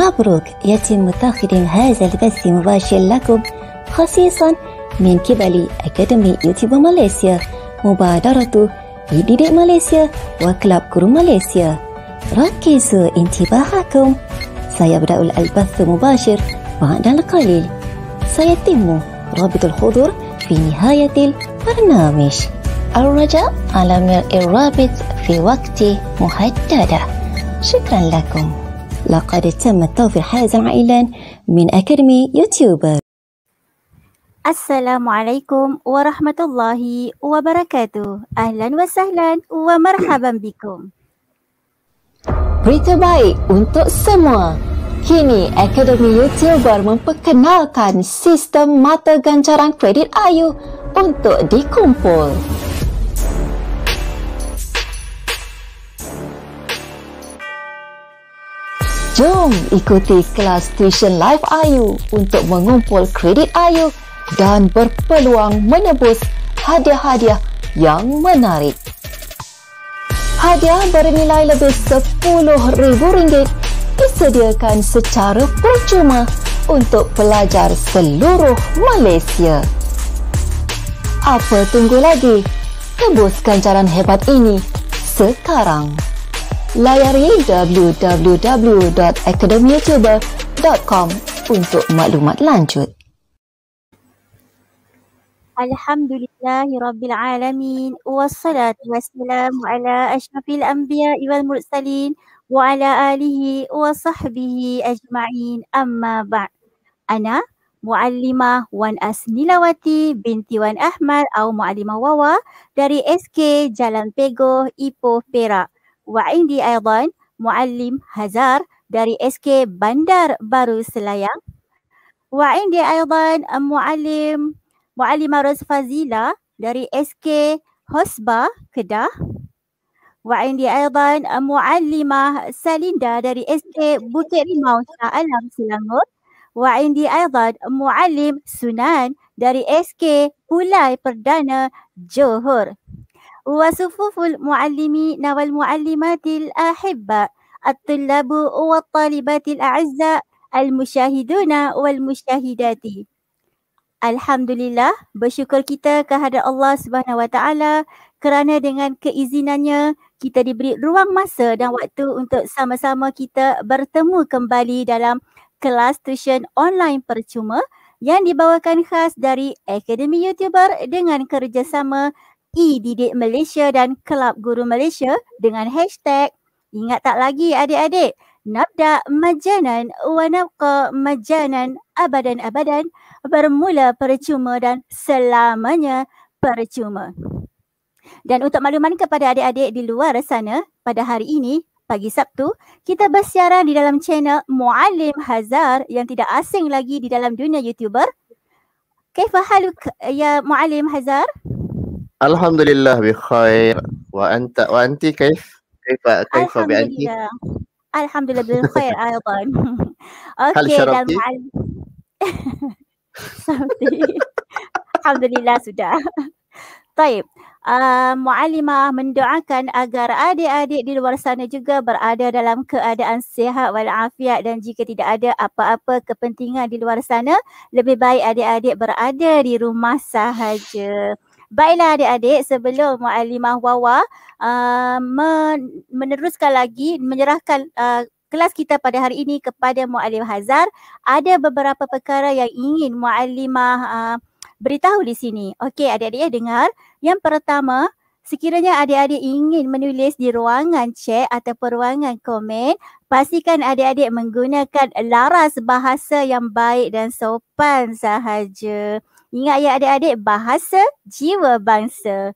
مبروك يتم تقديم هذا البث مباشر لكم خصيصا من قبل أكاديمي يوتيوب ماليسيا مبادرة يديد ماليسيا وكلاب كرو ماليسيا ركزوا انتباهكم سيبدأ البث مباشر بعد القليل سيتم رابط الحضور في نهاية البرنامج الرجاء على ملء الرابط في وقت محددة شكرا لكم لقد تم التوفيق حازم عائلان من أكاديمي يوتيوبر السلام عليكم ورحمة الله وبركاته أهلا وسهلا ومرحبا بكم Berita baik untuk semua. Kini Akademi YouTuber memperkenalkan sistem mata ganjaran kredit Ayu untuk dikumpul. Jom ikuti kelas tuition live Ayu untuk mengumpul kredit Ayu dan berpeluang menebus hadiah-hadiah yang menarik. Hadiah bernilai lebih rm ringgit disediakan secara percuma untuk pelajar seluruh Malaysia. Apa tunggu lagi? Tebuskan jalan hebat ini sekarang layari www.academiatuber.com untuk maklumat lanjut. Alhamdulillahi Rabbil Alamin Wassalatu wassalamu ala ashrafil anbiya wal mursalin wa ala alihi wa sahbihi ajma'in amma ba'd Ana Muallima Wan Asnilawati binti Wan Ahmad atau Muallima Wawa dari SK Jalan Pegoh, Ipoh, Perak. وعندي أيضا معلم هزار داري SK بندر بارو سلايا وعندي أيضا معلم معلمة روز فازيلا داري SK هوسبا كدا وعندي أيضا معلمة ساليندا داري SK بوكيري ماوس ألام سلامور وعندي أيضا معلم سنان داري SK بولاي بردانا جوهر wa sufuful muallimi nawal muallimatil ahibba at-tullabu wa talibatil a'azza al-mushahiduna wal mushahidati Alhamdulillah bersyukur kita kehadrat Allah Subhanahu kerana dengan keizinannya kita diberi ruang masa dan waktu untuk sama-sama kita bertemu kembali dalam kelas tuition online percuma yang dibawakan khas dari Akademi YouTuber dengan kerjasama e-didik Malaysia dan Kelab Guru Malaysia dengan hashtag ingat tak lagi adik-adik Nabda Majanan Wanabqa Majanan Abadan-Abadan bermula percuma dan selamanya percuma. Dan untuk makluman kepada adik-adik di luar sana, pada hari ini, pagi Sabtu, kita bersiaran di dalam channel Muallim Hazar yang tidak asing lagi di dalam dunia YouTuber. Kaifah haluk ya Muallim Hazar? Alhamdulillah bi khair wa anta wa anti kaif kaif kaif bi anti Alhamdulillah bi khair aidan Okey dan mal- Alhamdulillah sudah Baik Uh, ah, Mu'alimah mendoakan agar adik-adik di luar sana juga berada dalam keadaan sihat walafiat dan jika tidak ada apa-apa kepentingan di luar sana lebih baik adik-adik berada di rumah sahaja. Baiklah adik-adik sebelum Mu'alimah Wawa uh, meneruskan lagi menyerahkan uh, kelas kita pada hari ini kepada Mu'alim Hazar ada beberapa perkara yang ingin Mu'alimah uh, beritahu di sini. Okey adik-adik ya dengar. Yang pertama sekiranya adik-adik ingin menulis di ruangan chat atau ruangan komen pastikan adik-adik menggunakan laras bahasa yang baik dan sopan sahaja. Ingat ya adik-adik bahasa jiwa bangsa.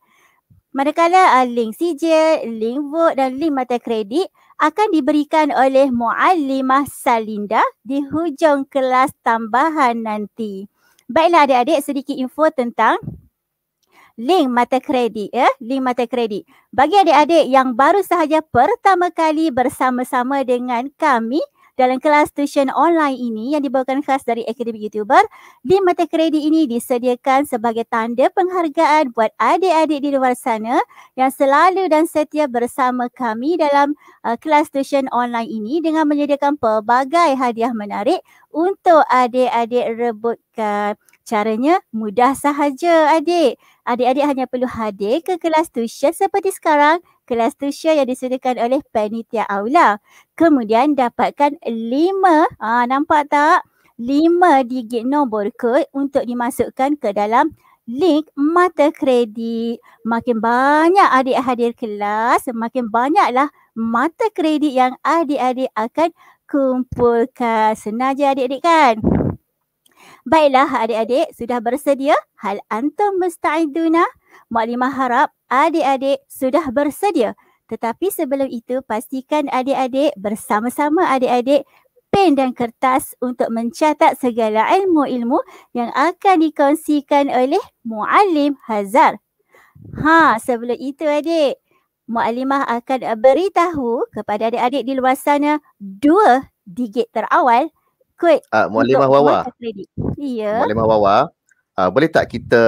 Manakala uh, link sijil, link vote dan link mata kredit akan diberikan oleh Muallimah Salinda di hujung kelas tambahan nanti. Baiklah adik-adik sedikit info tentang link mata kredit ya, eh? link mata kredit. Bagi adik-adik yang baru sahaja pertama kali bersama-sama dengan kami, dalam kelas tuition online ini yang dibawakan khas dari Akademi YouTuber, di mata kredit ini disediakan sebagai tanda penghargaan buat adik-adik di luar sana yang selalu dan setia bersama kami dalam uh, kelas tuition online ini dengan menyediakan pelbagai hadiah menarik untuk adik-adik rebutkan. Caranya mudah sahaja adik. Adik-adik hanya perlu hadir ke kelas tuition seperti sekarang kelas tuition yang disediakan oleh panitia aula. Kemudian dapatkan lima, ha, nampak tak? Lima digit nombor kod untuk dimasukkan ke dalam link mata kredit. Makin banyak adik hadir kelas, makin banyaklah mata kredit yang adik-adik akan kumpulkan. Senang je adik-adik kan? Baiklah adik-adik, sudah bersedia? Hal antum musta'iduna? Uh, Maklimah harap adik-adik sudah bersedia. Tetapi sebelum itu pastikan adik-adik bersama-sama adik-adik pen dan kertas untuk mencatat segala ilmu-ilmu yang akan dikongsikan oleh Muallim Hazar. Ha, sebelum itu adik, Muallimah akan beritahu kepada adik-adik di luar sana dua digit terawal kod uh, ah, Muallimah Wawa. Ya. Muallimah Wawa uh, boleh tak kita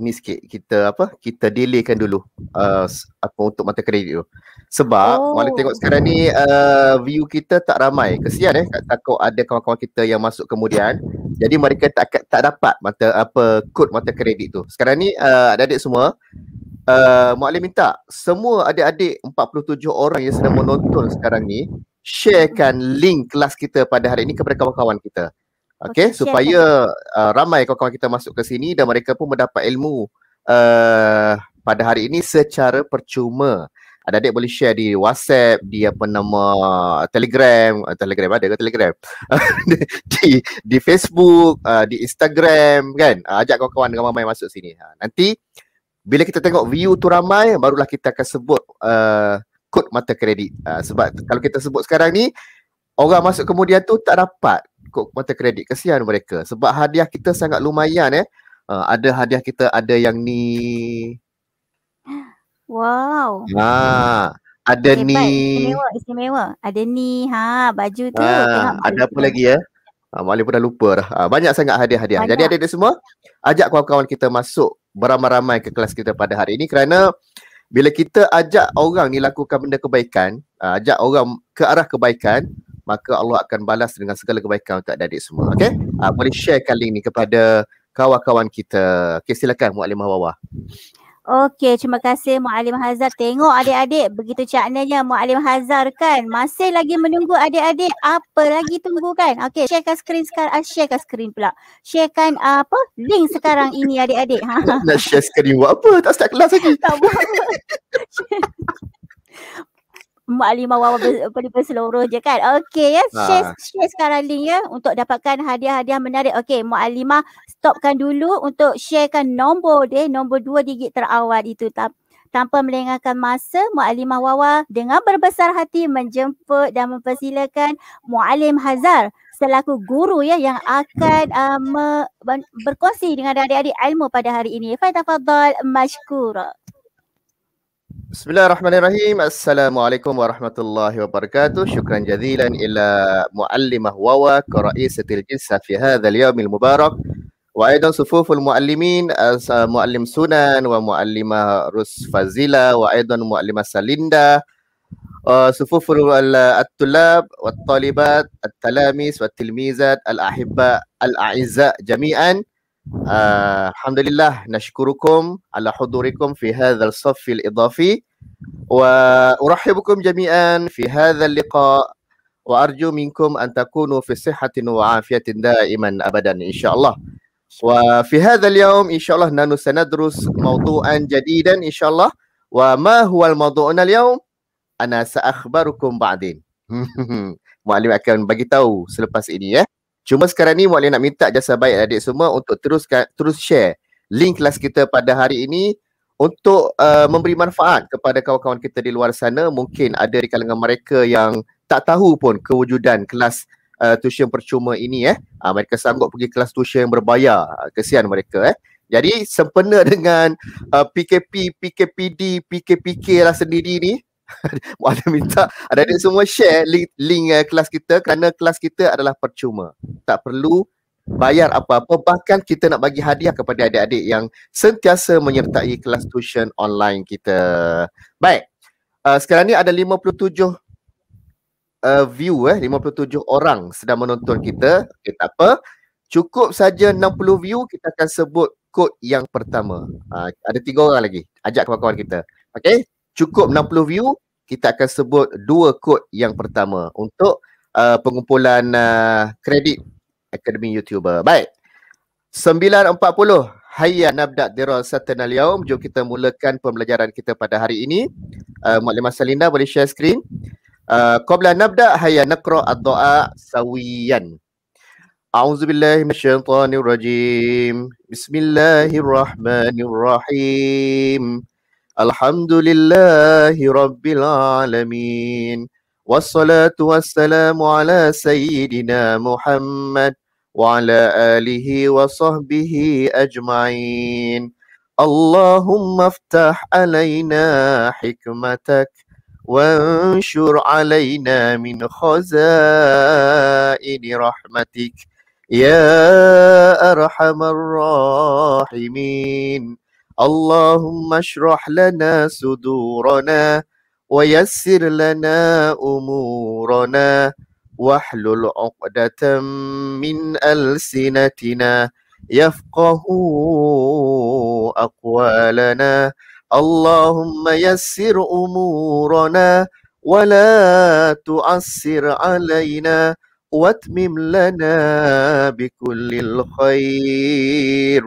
ni sikit kita apa kita delaykan dulu uh, apa untuk mata kredit tu sebab oh. kalau tengok sekarang ni uh, view kita tak ramai kesian eh takut ada kawan-kawan kita yang masuk kemudian jadi mereka tak tak dapat mata apa kod mata kredit tu sekarang ni uh, adik-adik semua uh, Mualim minta semua adik-adik 47 orang yang sedang menonton sekarang ni sharekan link kelas kita pada hari ini kepada kawan-kawan kita Okay, okay supaya uh, ramai kawan-kawan kita masuk ke sini dan mereka pun mendapat ilmu uh, pada hari ini secara percuma. Ada adik boleh share di WhatsApp, di apa nama Telegram, uh, Telegram ada ke Telegram? di di Facebook, uh, di Instagram kan. Uh, ajak kawan-kawan ramai-ramai masuk sini. Uh, nanti bila kita tengok view tu ramai barulah kita akan sebut uh, kod mata kredit. Uh, sebab kalau kita sebut sekarang ni Orang masuk kemudian tu tak dapat kod mata kredit. Kesian mereka. Sebab hadiah kita sangat lumayan eh. Uh, ada hadiah kita ada yang ni. Wow. Ha. Ada Hebat. ni. Istimewa, istimewa. Ada ni. Ha, baju tu. Ha, Tengok ada apa tu. lagi ya? Eh? Ah, ha, Malik pun dah lupa dah. Ha, banyak sangat hadiah-hadiah. Jadi ada di semua. Ajak kawan-kawan kita masuk beramai-ramai ke kelas kita pada hari ini kerana bila kita ajak orang ni lakukan benda kebaikan, ajak orang ke arah kebaikan, maka Allah akan balas dengan segala kebaikan untuk adik-adik semua. Okey? Uh, boleh sharekan link ni kepada kawan-kawan kita. Okey, silakan Mu'alimah Wawah. Okey, terima kasih Mu'alim Hazar. Tengok adik-adik, begitu caknanya Mu'alim Hazar kan. Masih lagi menunggu adik-adik, apa lagi tunggu kan? Okey, sharekan screen sekarang. Uh, sharekan screen pula. Sharekan uh, apa? Link sekarang ini adik-adik. Ha. ha, ha. Nak share screen buat apa? Tak start kelas lagi. Tak buat apa. maklumat wawa boleh berseluruh je kan. Okey ya. Ha. Share, share sekarang link ya untuk dapatkan hadiah-hadiah menarik. Okey maklumat stopkan dulu untuk sharekan nombor dia. Nombor dua digit terawal itu. Tanpa melengahkan masa, Mu'alimah Wawa dengan berbesar hati menjemput dan mempersilakan Mu'alim Hazar selaku guru ya yang akan uh, berkongsi dengan adik-adik ilmu pada hari ini. Fadafadhal Mashkura. Bismillahirrahmanirrahim. Assalamualaikum warahmatullahi wabarakatuh. Syukran jazilan ila muallimah wawa ka raisatil jinsa fi hadha al-yawmil mubarak. Wa aidan sufuful muallimin, uh, muallim sunan wa muallimah rus fazila wa aidan muallimah salinda. Uh, sufuful al-tulab wa talibat, at-talamis wa at-tilmizat, al-ahibba, al-a'izza jami'an. آه، الحمد لله نشكركم على حضوركم في هذا الصف الإضافي وأرحبكم جميعا في هذا اللقاء وأرجو منكم أن تكونوا في صحة وعافية دائما أبدا إن شاء الله وفي هذا اليوم إن شاء الله نحن سندرس موضوعا جديدا إن شاء الله وما هو موضوعنا اليوم أنا سأخبركم بعدين معلم akan bagi tahu selepas ini ya Cuma sekarang ni boleh nak minta jasa baik adik semua untuk terus terus share link kelas kita pada hari ini untuk uh, memberi manfaat kepada kawan-kawan kita di luar sana mungkin ada di kalangan mereka yang tak tahu pun kewujudan kelas uh, tuition percuma ini eh uh, mereka sanggup pergi kelas tuition yang berbayar ah, kesian mereka eh jadi sempena dengan uh, PKP PKPD PKPK lah sendiri ni ada minta ada ada semua share link, link uh, kelas kita kerana kelas kita adalah percuma tak perlu bayar apa-apa bahkan kita nak bagi hadiah kepada adik-adik yang sentiasa menyertai kelas tuition online kita baik uh, sekarang ni ada 57 Uh, view eh 57 orang sedang menonton kita okay, tak apa cukup saja 60 view kita akan sebut kod yang pertama uh, ada tiga orang lagi ajak kawan-kawan kita okey cukup 60 view kita akan sebut dua kod yang pertama untuk uh, pengumpulan uh, kredit uh, Akademi YouTuber. Baik. 9.40. Hayya nabda dirasatan al-yawm. Jom kita mulakan pembelajaran kita pada hari ini. Uh, Mak Lima Salinda boleh share screen. Uh, Qabla nabda hayya naqra ad-du'a sawiyan. أعوذ بالله الحمد لله رب العالمين والصلاة والسلام على سيدنا محمد وعلى آله وصحبه أجمعين اللهم افتح علينا حكمتك وانشر علينا من خزائن رحمتك يا أرحم الراحمين اللهم اشرح لنا صدورنا ويسر لنا امورنا واحلل عقدة من ألسنتنا يفقه أقوالنا اللهم يسر أمورنا ولا تؤثر علينا واتمم لنا بكل الخير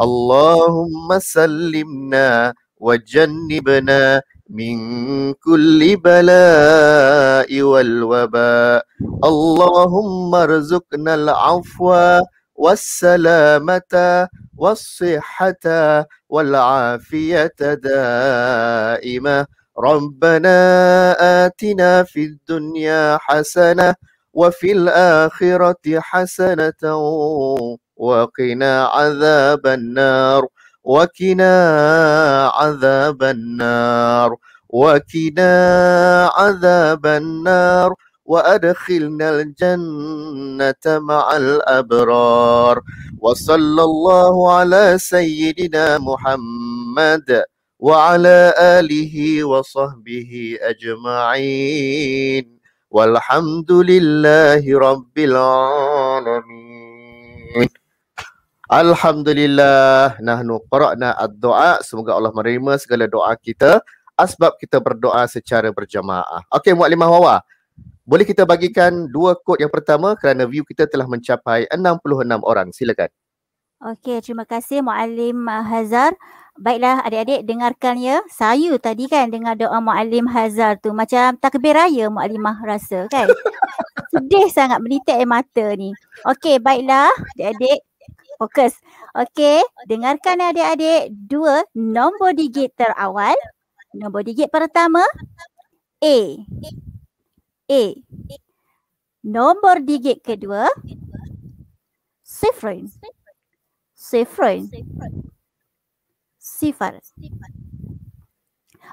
اللهم سلمنا وجنبنا من كل بلاء والوباء اللهم ارزقنا العفو والسلامة والصحة والعافية دائمة ربنا آتنا في الدنيا حسنة وفي الآخرة حسنة وقنا عذاب النار وقنا عذاب النار وقنا عذاب النار وأدخلنا الجنة مع الأبرار وصلى الله على سيدنا محمد وعلى آله وصحبه أجمعين walhamdulillahi rabbil alamin Alhamdulillah nahnu qara'na ad doa semoga Allah menerima segala doa kita asbab kita berdoa secara berjamaah. Okey Muallim Mahwawa. Boleh kita bagikan dua kod yang pertama kerana view kita telah mencapai 66 orang. Silakan. Okey, terima kasih Muallim Hazar. Baiklah adik-adik dengarkan ya. Saya tadi kan dengar doa Muallim Hazar tu macam takbir raya Muallimah rasa kan. Sedih sangat menitik air mata ni. Okey baiklah adik-adik fokus. Okey dengarkan adik-adik dua nombor digit terawal. Nombor digit pertama A. A. Nombor digit kedua Sifrin. Sifrin. Sifrin sifar.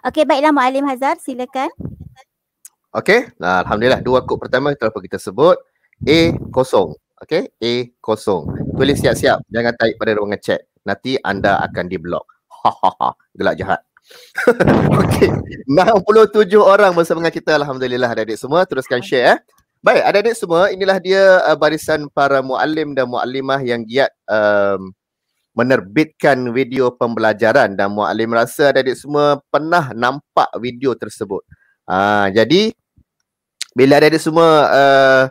Okey, baiklah Mu'alim Hazar, silakan. Okey, nah, Alhamdulillah dua kod pertama telah kita sebut A kosong. Okey, A kosong. Tulis siap-siap, jangan type pada ruangan chat. Nanti anda akan diblok. Ha ha ha, gelak jahat. Okey, 67 orang bersama dengan kita Alhamdulillah adik-adik semua. Teruskan share eh. Baik, adik-adik semua, inilah dia uh, barisan para muallim dan muallimah yang giat um, menerbitkan video pembelajaran dan Mu'alim rasa ada adik semua pernah nampak video tersebut. Aa, ha, jadi, bila ada adik semua uh,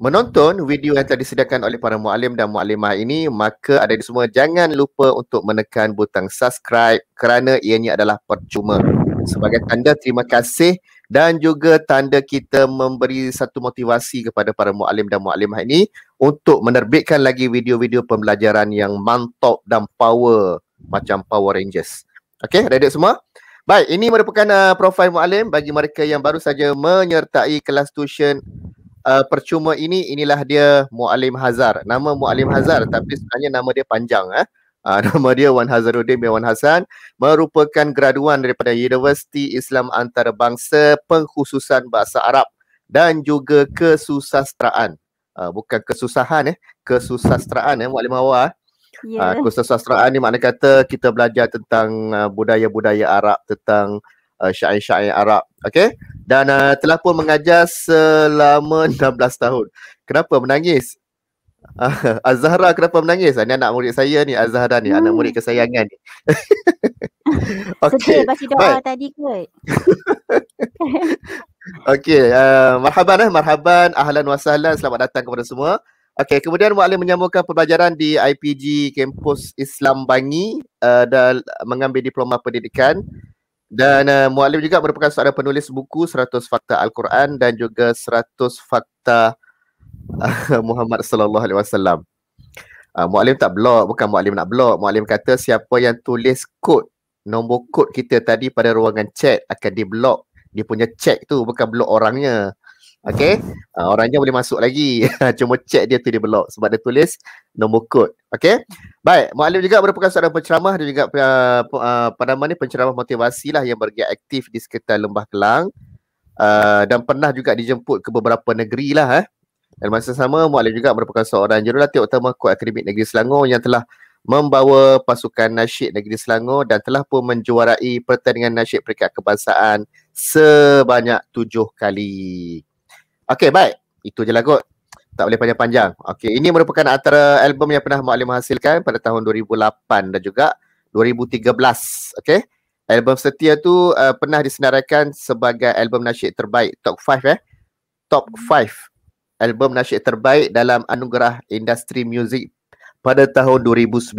menonton video yang telah disediakan oleh para Mu'alim dan Mu'alimah ini, maka ada adik semua jangan lupa untuk menekan butang subscribe kerana ianya adalah percuma. Sebagai tanda terima kasih dan juga tanda kita memberi satu motivasi kepada para mu'alim dan mu'alimah ini untuk menerbitkan lagi video-video pembelajaran yang mantap dan power macam Power Rangers. Okey, ready semua? Baik, ini merupakan uh, profil mualim bagi mereka yang baru saja menyertai kelas tuition uh, percuma ini. Inilah dia Mualim Hazar. Nama Mualim Hazar tapi sebenarnya nama dia panjang eh. Uh, nama dia Wan Hazaruddin bin Wan Hasan merupakan graduan daripada Universiti Islam Antarabangsa pengkhususan Bahasa Arab dan juga kesusastraan uh, bukan kesusahan eh kesusastraan eh maklum awal eh. Yeah. Ya. Uh, kesusastraan ni makna kata kita belajar tentang uh, budaya-budaya Arab tentang uh, syair-syair Arab okey dan uh, telah pun mengajar selama 16 tahun kenapa menangis uh, Azhara kenapa menangis ni anak murid saya ni Azhara ni hmm. anak murid kesayangan ni okey baca doa Bye. tadi kot Okey, uh, marhaban eh, marhaban, ahlan wasahlan, selamat datang kepada semua. Okey, kemudian Wak Alim menyambungkan pembelajaran di IPG Kampus Islam Bangi uh, dan mengambil diploma pendidikan. Dan uh, eh, Mualim juga merupakan seorang penulis buku 100 Fakta Al-Quran dan juga 100 Fakta uh, Muhammad Sallallahu Alaihi Wasallam. Uh, Mualim tak blog, bukan Mualim nak blog. Mualim kata siapa yang tulis kod, nombor kod kita tadi pada ruangan chat akan diblok dia punya check tu bukan block orangnya. Okay, uh, orangnya boleh masuk lagi. Cuma check dia tu dia block sebab dia tulis nombor kod. Okay, baik. Maklum juga merupakan seorang penceramah dan juga uh, uh, pada mana penceramah motivasi lah yang bergerak aktif di sekitar Lembah Kelang. Uh, dan pernah juga dijemput ke beberapa negeri lah eh. Dan masa sama Mu'alif juga merupakan seorang jurulatih utama kod akademik negeri Selangor yang telah membawa pasukan nasyid negeri Selangor dan telah pun menjuarai pertandingan nasyid peringkat kebangsaan sebanyak tujuh kali. Okey, baik. Itu je lah kot. Tak boleh panjang-panjang. Okey, ini merupakan antara album yang pernah Maklim menghasilkan pada tahun 2008 dan juga 2013. Okey. Album Setia tu uh, pernah disenaraikan sebagai album nasyid terbaik top 5 eh. Top 5 album nasyid terbaik dalam anugerah industri muzik pada tahun 2009.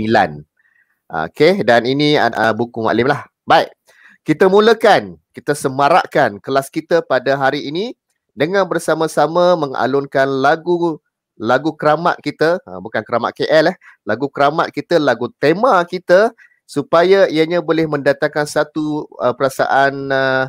Ah, okay, dan ini uh, buku maklim lah. Baik, kita mulakan, kita semarakkan kelas kita pada hari ini dengan bersama-sama mengalunkan lagu lagu keramat kita, uh, bukan keramat KL eh, lagu keramat kita, lagu tema kita supaya ianya boleh mendatangkan satu uh, perasaan uh,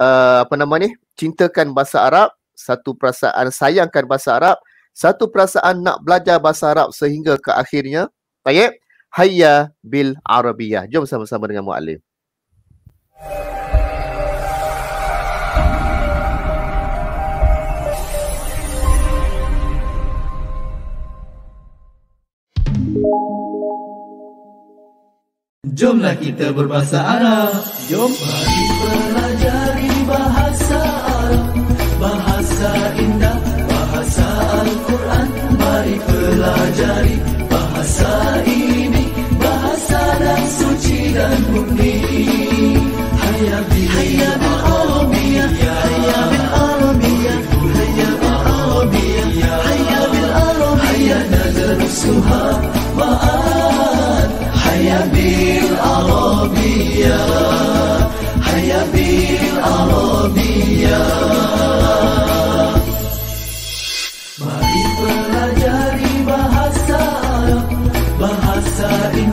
uh, apa nama ni, cintakan bahasa Arab, satu perasaan sayangkan bahasa Arab satu perasaan nak belajar bahasa Arab sehingga ke akhirnya. Baik, hayya bil Arabiyah. Jom sama-sama dengan Mu'alim. Jomlah kita berbahasa Arab. Jom. Mari kita. pelajari bahasa ini bahasa dan suci dan murni hayya bi hayya bil arabia hayya bil arabia hayya bil arabia hayya bil arabia hayya nazar suha ma'an hayya bil arabia hayya bil arabia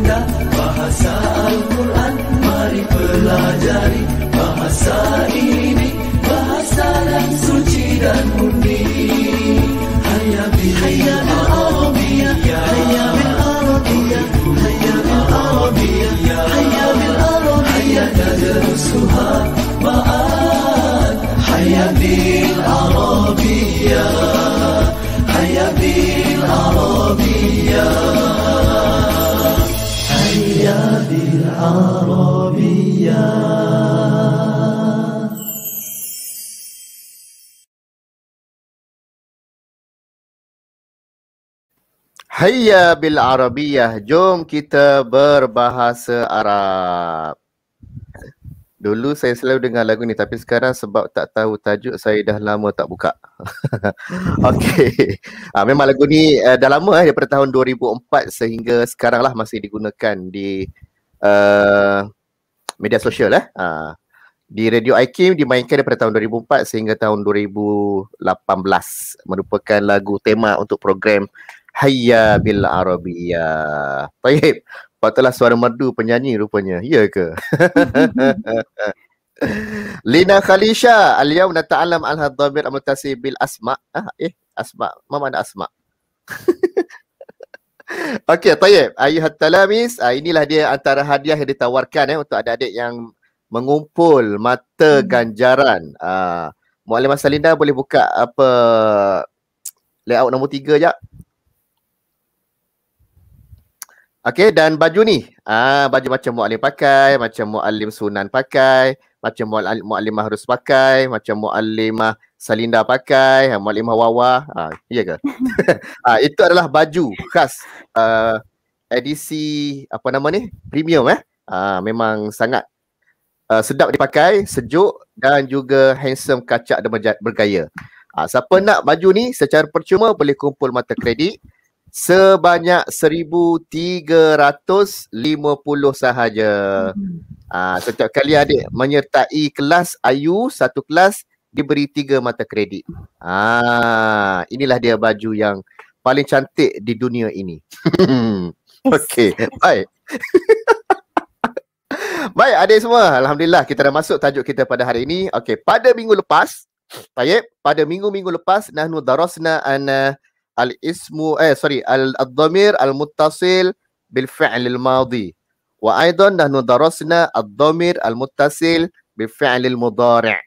kita bahasa Al-Quran mari pelajari bahasa ini bahasa yang suci dan murni hayya bi hayya Hayya bil Arabiyya Hayya bil Arabiyya الحياة العربية Hayya bil Arabiyah. Jom kita berbahasa Arab. Dulu saya selalu dengar lagu ni tapi sekarang sebab tak tahu tajuk saya dah lama tak buka. Okey. Ha, memang lagu ni uh, dah lama eh daripada tahun 2004 sehingga sekarang lah masih digunakan di uh, media sosial eh. Ha. Di Radio IKIM dimainkan daripada tahun 2004 sehingga tahun 2018 merupakan lagu tema untuk program Hayya Bil Arabiya. Baik. Patutlah suara merdu penyanyi rupanya. Ya ke? Lina Khalisha Aliyah menata alam al-hadhamir amatasi bil asma ah, Eh asma Mama ada asma Okay tayyip Ayuh talamis ah, Inilah dia antara hadiah yang ditawarkan eh, Untuk adik-adik yang Mengumpul mata hmm. ganjaran ah, Mu'alim Masalinda boleh buka apa Layout nombor tiga jap Okay, dan baju ni. Ah, baju macam Mu'alim pakai, macam Mu'alim Sunan pakai, macam Mu'alim Mahrus pakai, macam Mu'alim Salinda pakai, ah, Mu'alim Wawa. Ah, iya ke? ah, itu adalah baju khas uh, edisi, apa nama ni? Premium eh? Ah, memang sangat uh, sedap dipakai, sejuk dan juga handsome kacak dan bergaya. Ah, siapa nak baju ni secara percuma boleh kumpul mata kredit sebanyak 1350 sahaja. Hmm. Ah hmm. uh, setiap kali adik menyertai kelas Ayu satu kelas diberi tiga mata kredit. Ah inilah dia baju yang paling cantik di dunia ini. Okey, baik. baik adik semua, alhamdulillah kita dah masuk tajuk kita pada hari ini. Okey, pada minggu lepas, baik, pada minggu-minggu lepas nahnu darasna an uh, al-ismu eh sorry al adzamir al-muttasil bil fi'l al-madi wa aidan nahnu darasna al-dhamir al-muttasil bil fi'l al-mudari'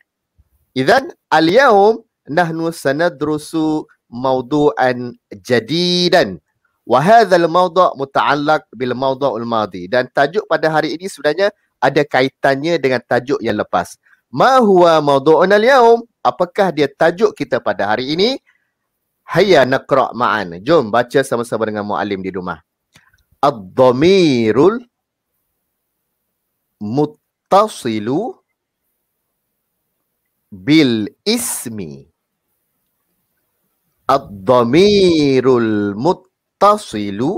idhan al-yawm nahnu sanadrusu mawdu'an jadidan wa hadha al-mawdu' muta'allaq bil mawdu' al-madi dan tajuk pada hari ini sebenarnya ada kaitannya dengan tajuk yang lepas ma huwa mawdu'un al-yawm apakah dia tajuk kita pada hari ini Hayya naqra ma'an. Jom baca sama-sama dengan muallim di rumah. Ad-dhamirul muttasilu bil ismi. Ad-dhamirul muttasilu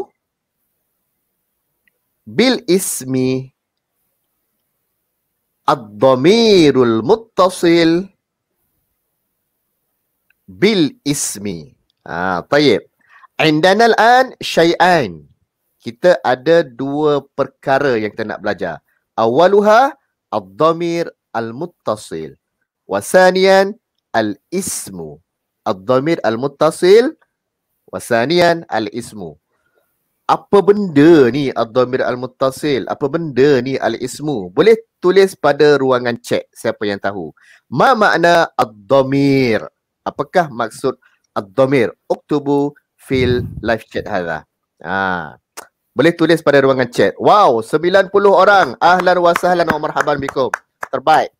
bil ismi. Ad-dhamirul muttasil bil ismi. Ha, tayyib. Indana al-an syai'ain. Kita ada dua perkara yang kita nak belajar. Awaluha al damir al-muttasil. Wasanian al-ismu. al damir al-muttasil. Wasanian al-ismu. Apa benda ni al damir al-muttasil? Apa benda ni al-ismu? Boleh tulis pada ruangan cek siapa yang tahu. Ma makna al damir Apakah maksud Ad-Domir Uktubu Fil Live Chat Hara ha. Boleh tulis pada ruangan chat Wow 90 orang Ahlan wa sahlan wa marhaban bikum Terbaik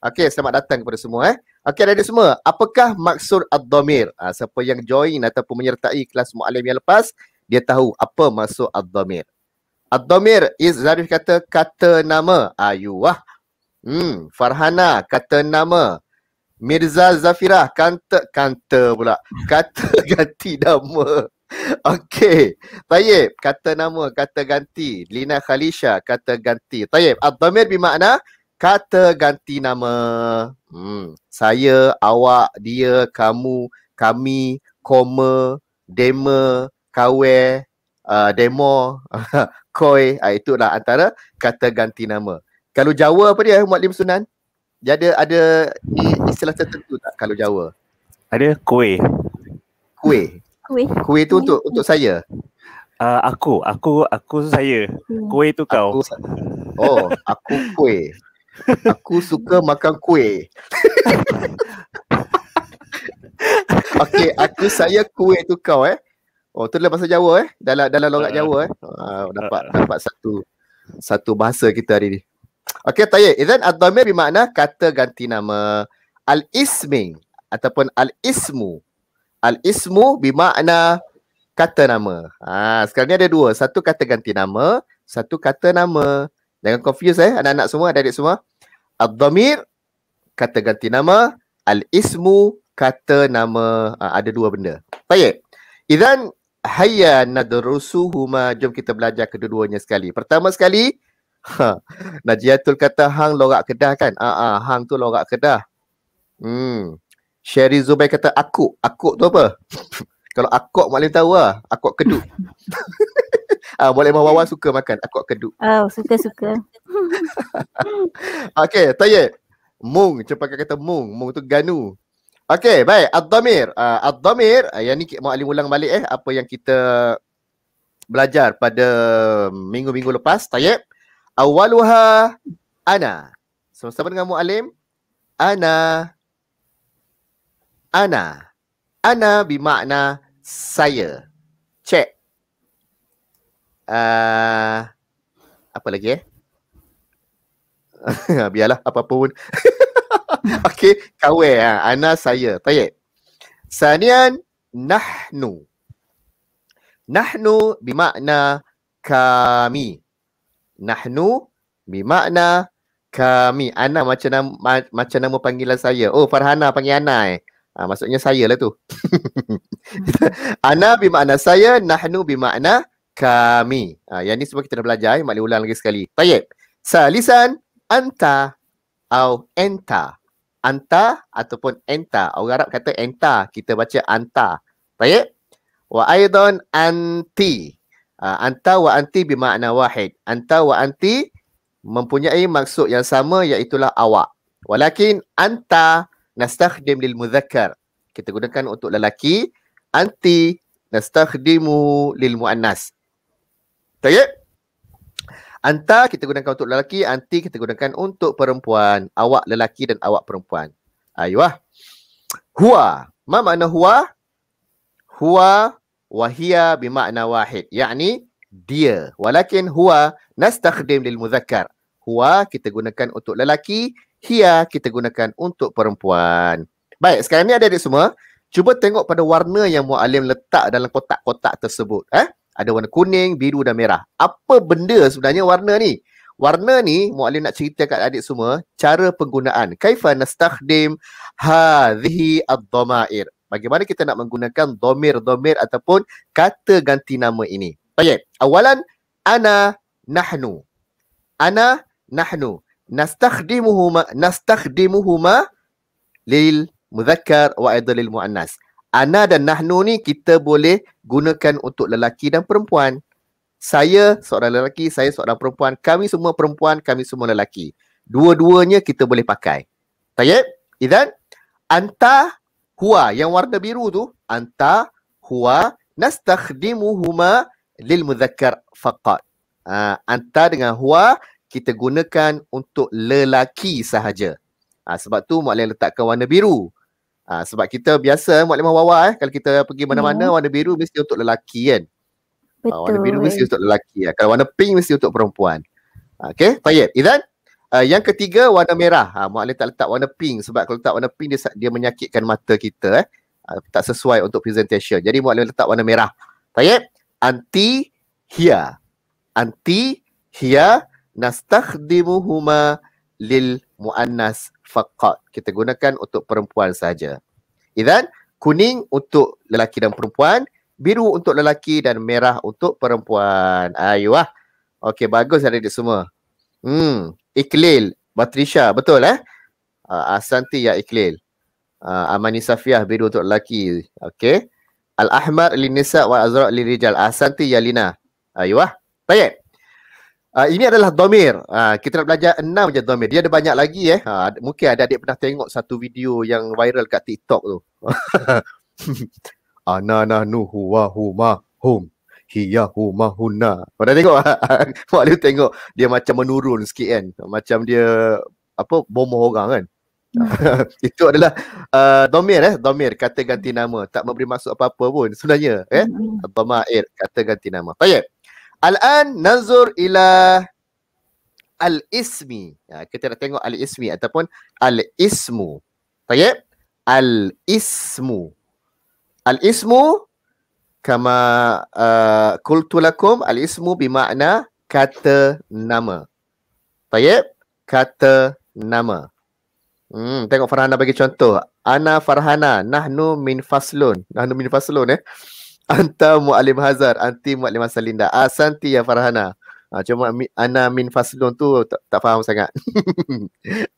Okay selamat datang kepada semua eh Okay ada semua Apakah maksud Ad-Domir ha, Siapa yang join ataupun menyertai kelas mu'alim yang lepas Dia tahu apa maksud Ad-Domir Ad-Domir is Zarif kata kata nama Ayuh wah Hmm, Farhana kata nama. Mirza Zafirah kanta kanta pula. Kata ganti nama. Okey. Tayyib kata nama kata ganti. Lina Khalisha kata ganti. Tayyib ad-damir bermakna kata ganti nama. Hmm. Saya, awak, dia, kamu, kami, koma, dema, kawe, uh, demo, koi. Uh, itulah antara kata ganti nama. Kalau Jawa apa dia Muadlim Sunan? Dia ya, ada ada istilah tertentu tak kalau Jawa? Ada kuih. Kuih. Kuih. Kuih tu untuk untuk saya. Uh, aku, aku, aku saya. Hmm. Kuih tu kau. Aku, oh, aku kuih. Aku suka makan kuih. Okey, aku saya kuih tu kau eh. Oh, tu dalam bahasa Jawa eh. Dalam dalam logat uh, Jawa eh. Ah, uh, dapat dapat satu satu bahasa kita hari ni. Okay, Okey, tanya. Izan ad-damir bermakna kata ganti nama. Al-ismi ataupun al-ismu. Al-ismu bermakna kata nama. Ha, sekarang ni ada dua. Satu kata ganti nama, satu kata nama. Jangan confuse eh anak-anak semua, adik-adik semua. Ad-damir kata ganti nama, al-ismu kata nama. Ha, ada dua benda. Tanya. Izan hayya nadrusuhuma. Jom kita belajar kedua-duanya sekali. Pertama sekali, Ha. Najiatul kata hang lorak kedah kan? Ah ah hang tu lorak kedah. Hmm. Sherry Zubai kata aku, aku tu apa? Kalau aku, maklum tahu lah. Akuk keduk. ah boleh mahu wawa suka makan aku keduk. Oh, suka-suka. Okey, tayyib. Mung, cepat kata mung. Mung tu ganu. Okey, baik. Ad-damir. Uh, ah, Ad-damir, uh, ah, yang ni Mak Alim ulang balik eh. Apa yang kita belajar pada minggu-minggu lepas. Tayyip. Awaluha ana. Sama-sama dengan Mu'alim. Ana. Ana. Ana bermakna saya. Cek. Uh, ah, apa lagi eh? Ah, biarlah apa-apa pun. Okay, kawe ha. Ah, ana saya. Tayyib. Sanian nahnu. Nahnu bermakna kami nahnu bimakna kami ana macam nama ma- macam nama panggilan saya oh farhana panggil ana eh ha, maksudnya saya lah tu ana bimakna saya nahnu bimakna kami ha, yang ni semua kita dah belajar eh mari ulang lagi sekali tayyib salisan anta au enta anta ataupun enta orang arab kata enta kita baca anta tayyib wa aidan anti uh, anta wa anti bermakna wahid anta wa anti mempunyai maksud yang sama iaitu awak walakin anta nastakhdim lil muzakkar kita gunakan untuk lelaki anti nastakhdimu lil muannas tayyib anta kita gunakan untuk lelaki anti kita gunakan untuk perempuan awak lelaki dan awak perempuan ayuh Hua. ma makna Hua. huwa wahia bima'na wahid. Yakni dia. Walakin huwa nastakhdim lil muzakkar. Huwa kita gunakan untuk lelaki, hia kita gunakan untuk perempuan. Baik, sekarang ni ada adik semua, cuba tengok pada warna yang muallim letak dalam kotak-kotak tersebut, eh? Ada warna kuning, biru dan merah. Apa benda sebenarnya warna ni? Warna ni mualim nak cerita kat adik semua cara penggunaan. Kaifa nastakhdim hadhi ad-dhamair? bagaimana kita nak menggunakan domir-domir ataupun kata ganti nama ini. Baik, awalan ana nahnu. Ana nahnu. Nastakhdimuhuma nastakhdimuhuma lil mudhakkar wa aidan lil muannas. Ana dan nahnu ni kita boleh gunakan untuk lelaki dan perempuan. Saya seorang lelaki, saya seorang perempuan, kami semua perempuan, kami semua lelaki. Dua-duanya kita boleh pakai. Tayyib? Izan? Anta huwa yang warna biru tu anta huwa nastakhdimuhuma lil mudzakkar faqat uh, anta dengan huwa kita gunakan untuk lelaki sahaja uh, sebab tu maklum letakkan warna biru uh, sebab kita biasa maklum wawa eh kalau kita pergi mana-mana hmm. warna biru mesti untuk lelaki kan Betul. Uh, warna biru mesti untuk lelaki ya. kalau warna pink mesti untuk perempuan Okay, tayyib idzan Uh, yang ketiga warna merah. Ha mak letak letak warna pink sebab kalau letak warna pink dia dia menyakitkan mata kita eh. Uh, tak sesuai untuk presentation. Jadi mak letak warna merah. Tayyib. Anti hia. Anti hia nastakhdimuhuma lil muannas faqat. Kita gunakan untuk perempuan saja. Idan kuning untuk lelaki dan perempuan, biru untuk lelaki dan merah untuk perempuan. Ayuh ah. Okey bagus ada semua. Hmm, Iklil Patricia betul eh uh, ah, Asanti ya Iklil uh, Amani Safiah biru untuk lelaki okey Al Ahmar lin wa wal Lirijal Asanti ya Lina ayuh ah. baik Uh, ini adalah domir. Uh, kita nak belajar enam je domir. Dia ada banyak lagi eh. Uh, mungkin ada adik pernah tengok satu video yang viral kat TikTok tu. Ana nahnu huwa huma hum hiyahu mahuna. Kau dah tengok Mak Liu tengok dia macam menurun sikit kan. Macam dia apa bomoh orang kan. itu adalah uh, domir eh domir kata ganti nama tak memberi masuk apa-apa pun sebenarnya eh dhamair mm-hmm. kata ganti nama baik al-an nazur ila al-ismi ya, kita nak tengok al-ismi ataupun al-ismu baik al-ismu al-ismu kama kultulakum uh, al-ismu bima'na kata nama. Tayyib? Kata nama. Hmm, tengok Farhana bagi contoh. Ana Farhana, nahnu min faslun. Nahnu min faslun eh. Anta mu'alim hazar, anti mu'alim asalinda. Asanti ah, ya Farhana. Ha, cuma mi, ana min faslun tu tak, tak faham sangat.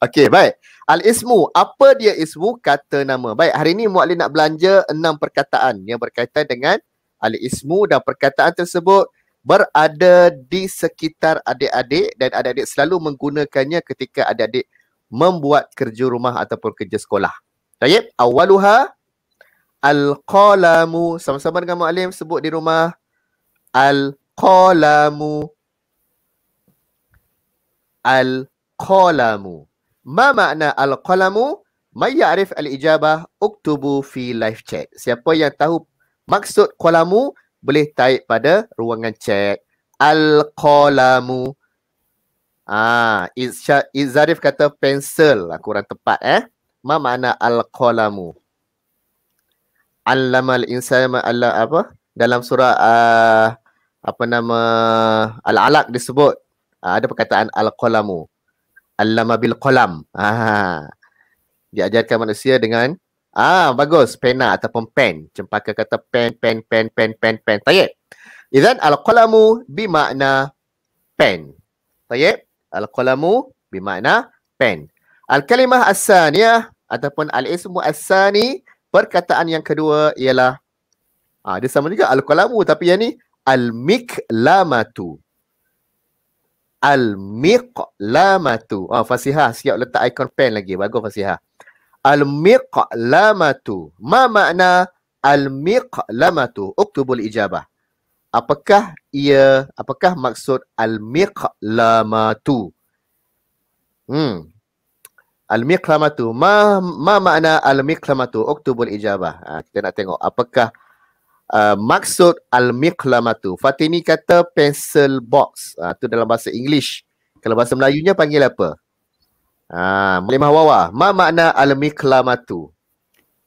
okay, baik. Al-ismu, apa dia ismu? Kata nama. Baik, hari ni mu'alim nak belanja enam perkataan yang berkaitan dengan al-ismu dan perkataan tersebut berada di sekitar adik-adik dan adik-adik selalu menggunakannya ketika adik-adik membuat kerja rumah ataupun kerja sekolah. Baik, awaluha al-qalamu. Sama-sama dengan Mu'alim sebut di rumah. Al-qalamu. Al-qalamu. Ma makna al-qalamu? Mayya'rif al-ijabah uktubu fi live chat. Siapa yang tahu Maksud kolamu boleh type pada ruangan chat. Al-kolamu. Ah, Izzarif kata pensel. Lah, kurang tepat eh. Ma mana al-kolamu? Allama al-insan ma'ala apa? Dalam surah uh, apa nama Al-Alaq disebut uh, ada perkataan al-qalamu. Allama bil qalam. Ha. Ah, diajarkan manusia dengan Ah, bagus. Pena lah, ataupun pen. Cempaka kata pen, pen, pen, pen, pen, pen. Tayyip. Izan al-qalamu bimakna pen. Tayyip. Al-qalamu bimakna pen. Al-kalimah as-saniyah ataupun al-ismu as-sani perkataan yang kedua ialah ah, dia sama juga al-qalamu tapi yang ni al-miklamatu. Al-miklamatu. Ah, fasihah. Siap letak ikon pen lagi. Bagus fasihah. Al-miqlamatu. Ma makna al-miqlamatu? Uktubul ijabah. Apakah ia, apakah maksud al-miqlamatu? Hmm. Al-miqlamatu. Ma, ma makna al-miqlamatu? Uktubul ijabah. Ha, kita nak tengok apakah uh, maksud al-miqlamatu. Fatini kata pencil box. Ha, dalam bahasa English. Kalau bahasa Melayunya panggil apa? Ah, ha, Limah Wawa, ma makna al-miklamatu?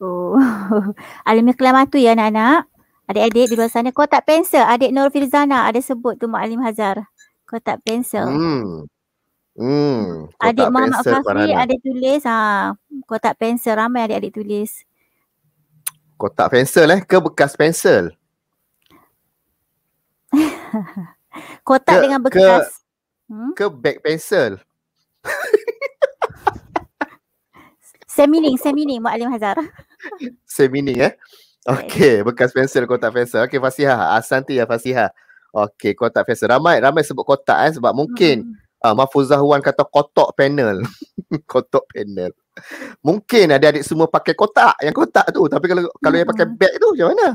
Oh, al-miklamatu ya anak-anak. Adik-adik di luar sana tak pensel. Adik Nur Firzana ada sebut tu Mak Alim Kau tak pensel. Hmm. Hmm. adik Mama Fahri ada tulis ha. tak pensel ramai adik-adik tulis. tak pensel eh ke bekas pensel? kotak ke, dengan bekas. Ke, hmm? ke beg pensel. Semining, semining Mak Alim Hazar. semining eh. Okay, bekas pensel, kotak pensel. Okay, Fasiha. Asanti ya, Fasiha. Okay, kotak pensel. Ramai, ramai sebut kotak eh. Sebab mungkin hmm. uh, Mahfuzah Wan kata kotak panel. kotak panel. Mungkin ada adik semua pakai kotak. Yang kotak tu. Tapi kalau kalau hmm. yang pakai hmm. beg tu macam mana?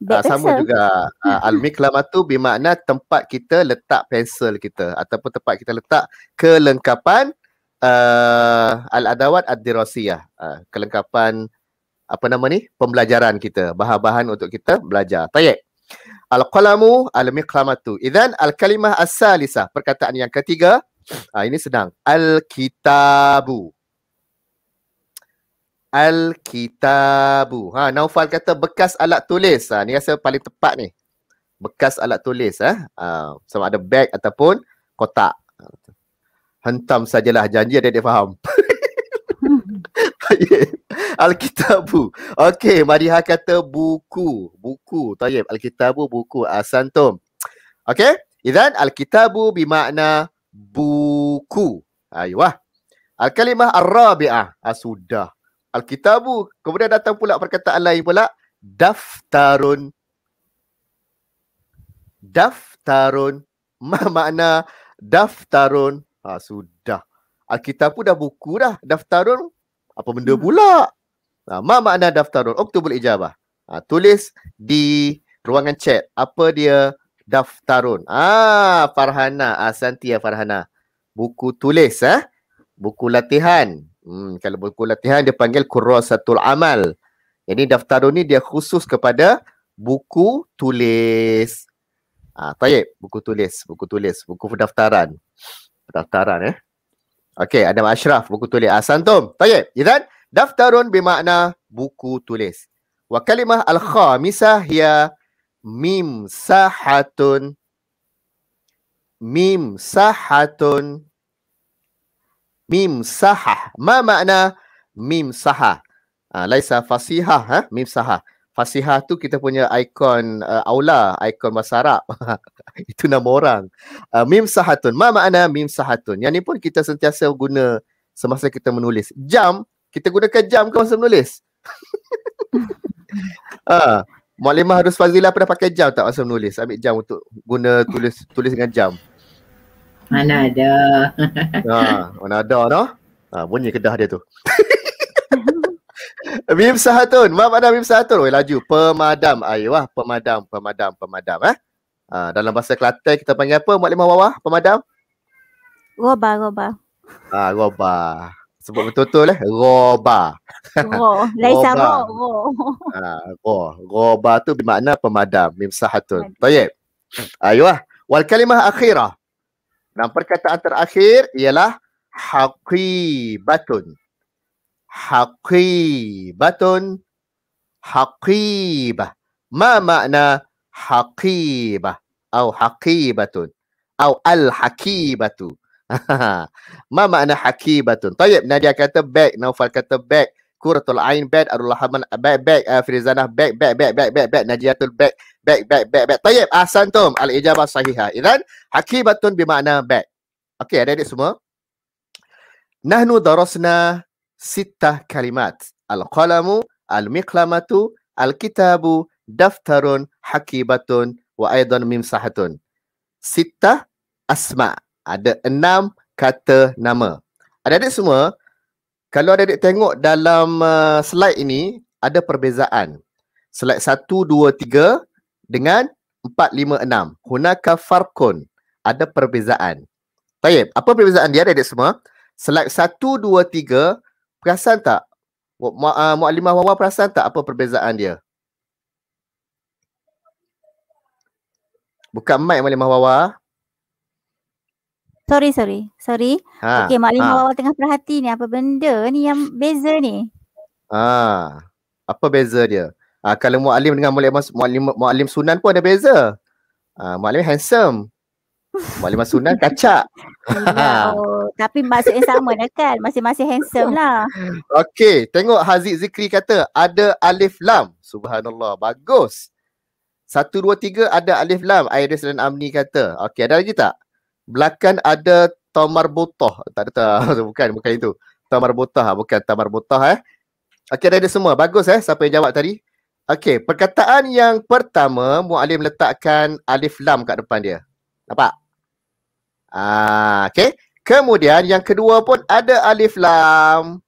Uh, sama juga uh, al tu bermakna tempat kita letak pensel kita ataupun tempat kita letak kelengkapan uh, al-adawat ad-dirasiyah, uh, kelengkapan apa nama ni? pembelajaran kita, bahan-bahan untuk kita belajar. Tayyib. Al-qalamu al-miqramatu. Idzan al-kalimah as-salisah, perkataan yang ketiga. Uh, ini senang. Al-kitabu. Al-kitabu. Ha Naufal kata bekas alat tulis. Ha ni rasa paling tepat ni. Bekas alat tulis eh. Ha. Uh, sama ada beg ataupun kotak hentam sajalah janji ada dia faham. Alkitabu. Okey, Mariha kata buku. Buku, tayyib. Alkitabu buku. asantum. Ah, tu. Okey. Izan, Alkitabu bimakna buku. Ayuh Al-Kalimah Ar-Rabi'ah. Ah, sudah. Alkitabu. Kemudian datang pula perkataan lain pula. Daftarun. Daftarun. Ma makna daftarun? Ha, sudah. Alkitab pun dah buku dah. Daftarun. Apa benda hmm. pula? Ha, ma makna daftarun? Oktubul ijabah. Ha, tulis di ruangan chat. Apa dia daftarun? Ah, ha, Farhana. Asanti ha, ya Farhana. Buku tulis. Eh? Buku latihan. Hmm, kalau buku latihan dia panggil kurrosatul amal. Jadi daftarun ni dia khusus kepada buku tulis. Ah, ha, tayyib, buku tulis, buku tulis, buku pendaftaran. Daftaran eh. okay ada Ashraf buku tulis Asantum. Ah, tayyib, idzan daftarun bermakna buku tulis. Wa kalimah al-khamisah ya mim sahatun mim sahatun mim sahah. Ma makna mim sahah? Ah, laisa fasihah, ha? Mim sahah. Fasihah tu kita punya ikon uh, aula, ikon masyarak. Itu nama orang. Uh, mim sahatun. Ma makna mim sahatun? Yang ni pun kita sentiasa guna semasa kita menulis. Jam, kita gunakan jam ke masa menulis? uh, ah, Mu'alimah harus fazilah pernah pakai jam tak masa menulis? Ambil jam untuk guna tulis tulis dengan jam. Mana ada. ha, mana ada, no? Ha, ah, bunyi kedah dia tu. Mim Sahatun. maaf ada Mim Sahatun. Oi laju. Pemadam. Ayuh pemadam, pemadam, pemadam eh. Ha, dalam bahasa Kelantan kita panggil apa? Mak lima bawah, pemadam. Roba, roba. Ah, ha, roba. Sebut betul-betul eh. Roba. Ro, laisa ro. Ah, ro. Roba tu bermakna pemadam. Mim Sahatun. Tayyib. Ayuh Wal kalimah akhirah. Dan perkataan terakhir ialah haqibatun haqibatun haqibah ma makna haqibah atau haqibatun atau al-haqibatu ma makna haqibatun tayyib nadia kata back naufal kata back Kuratul Ain bad Abdul Rahman bad bad uh, eh, Firzanah bad bad bad bad bad bad Najiatul bad bad bad bad bad Tayyib Ahsan Tom al ijabah sahihah Iran Hakibatun bermakna bad Okay ada adik semua Nahnu darasna sittah kalimat. Al-qalamu, al-miqlamatu, al-kitabu, daftarun, hakibatun, wa aidan mimsahatun. Sittah asma. Ada enam kata nama. Adik-adik semua, kalau adik-adik tengok dalam uh, slide ini, ada perbezaan. Slide satu, dua, tiga dengan empat, lima, enam. Hunaka farkun. Ada perbezaan. Baik, apa perbezaan dia adik-adik semua? Slide satu, dua, tiga perasan tak? Ah, Mu'alimah Wawa perasan tak apa perbezaan dia? Buka mic Mu'alimah Wawa. Sorry, sorry. Sorry. Ha, okay, Mu'alimah ha. Wawa tengah perhati ni. Apa benda ni yang beza ni? Ah, ha, apa beza dia? Ah, ha, kalau Mu'alim dengan Mu'alim, Mu'alim, Mu'alim Sunan pun ada beza. Ah, ha, Mu'alim handsome. Maklumat sunnah kacak. Ya, tapi maksudnya sama dah kan. Masih-masih handsome lah. Okay. Tengok Haziq Zikri kata ada alif lam. Subhanallah. Bagus. Satu, dua, tiga ada alif lam. Iris dan Amni kata. Okay. Ada lagi tak? Belakang ada tamar botoh. Tak ada tak. Bukan. Bukan itu. Tamar botoh. Bukan tamar botoh eh. Okay. Ada, ada semua. Bagus eh. Siapa yang jawab tadi? Okay. Perkataan yang pertama. Mu'alim letakkan alif lam kat depan dia. Nampak? Ah, okay. Kemudian yang kedua pun ada alif lam.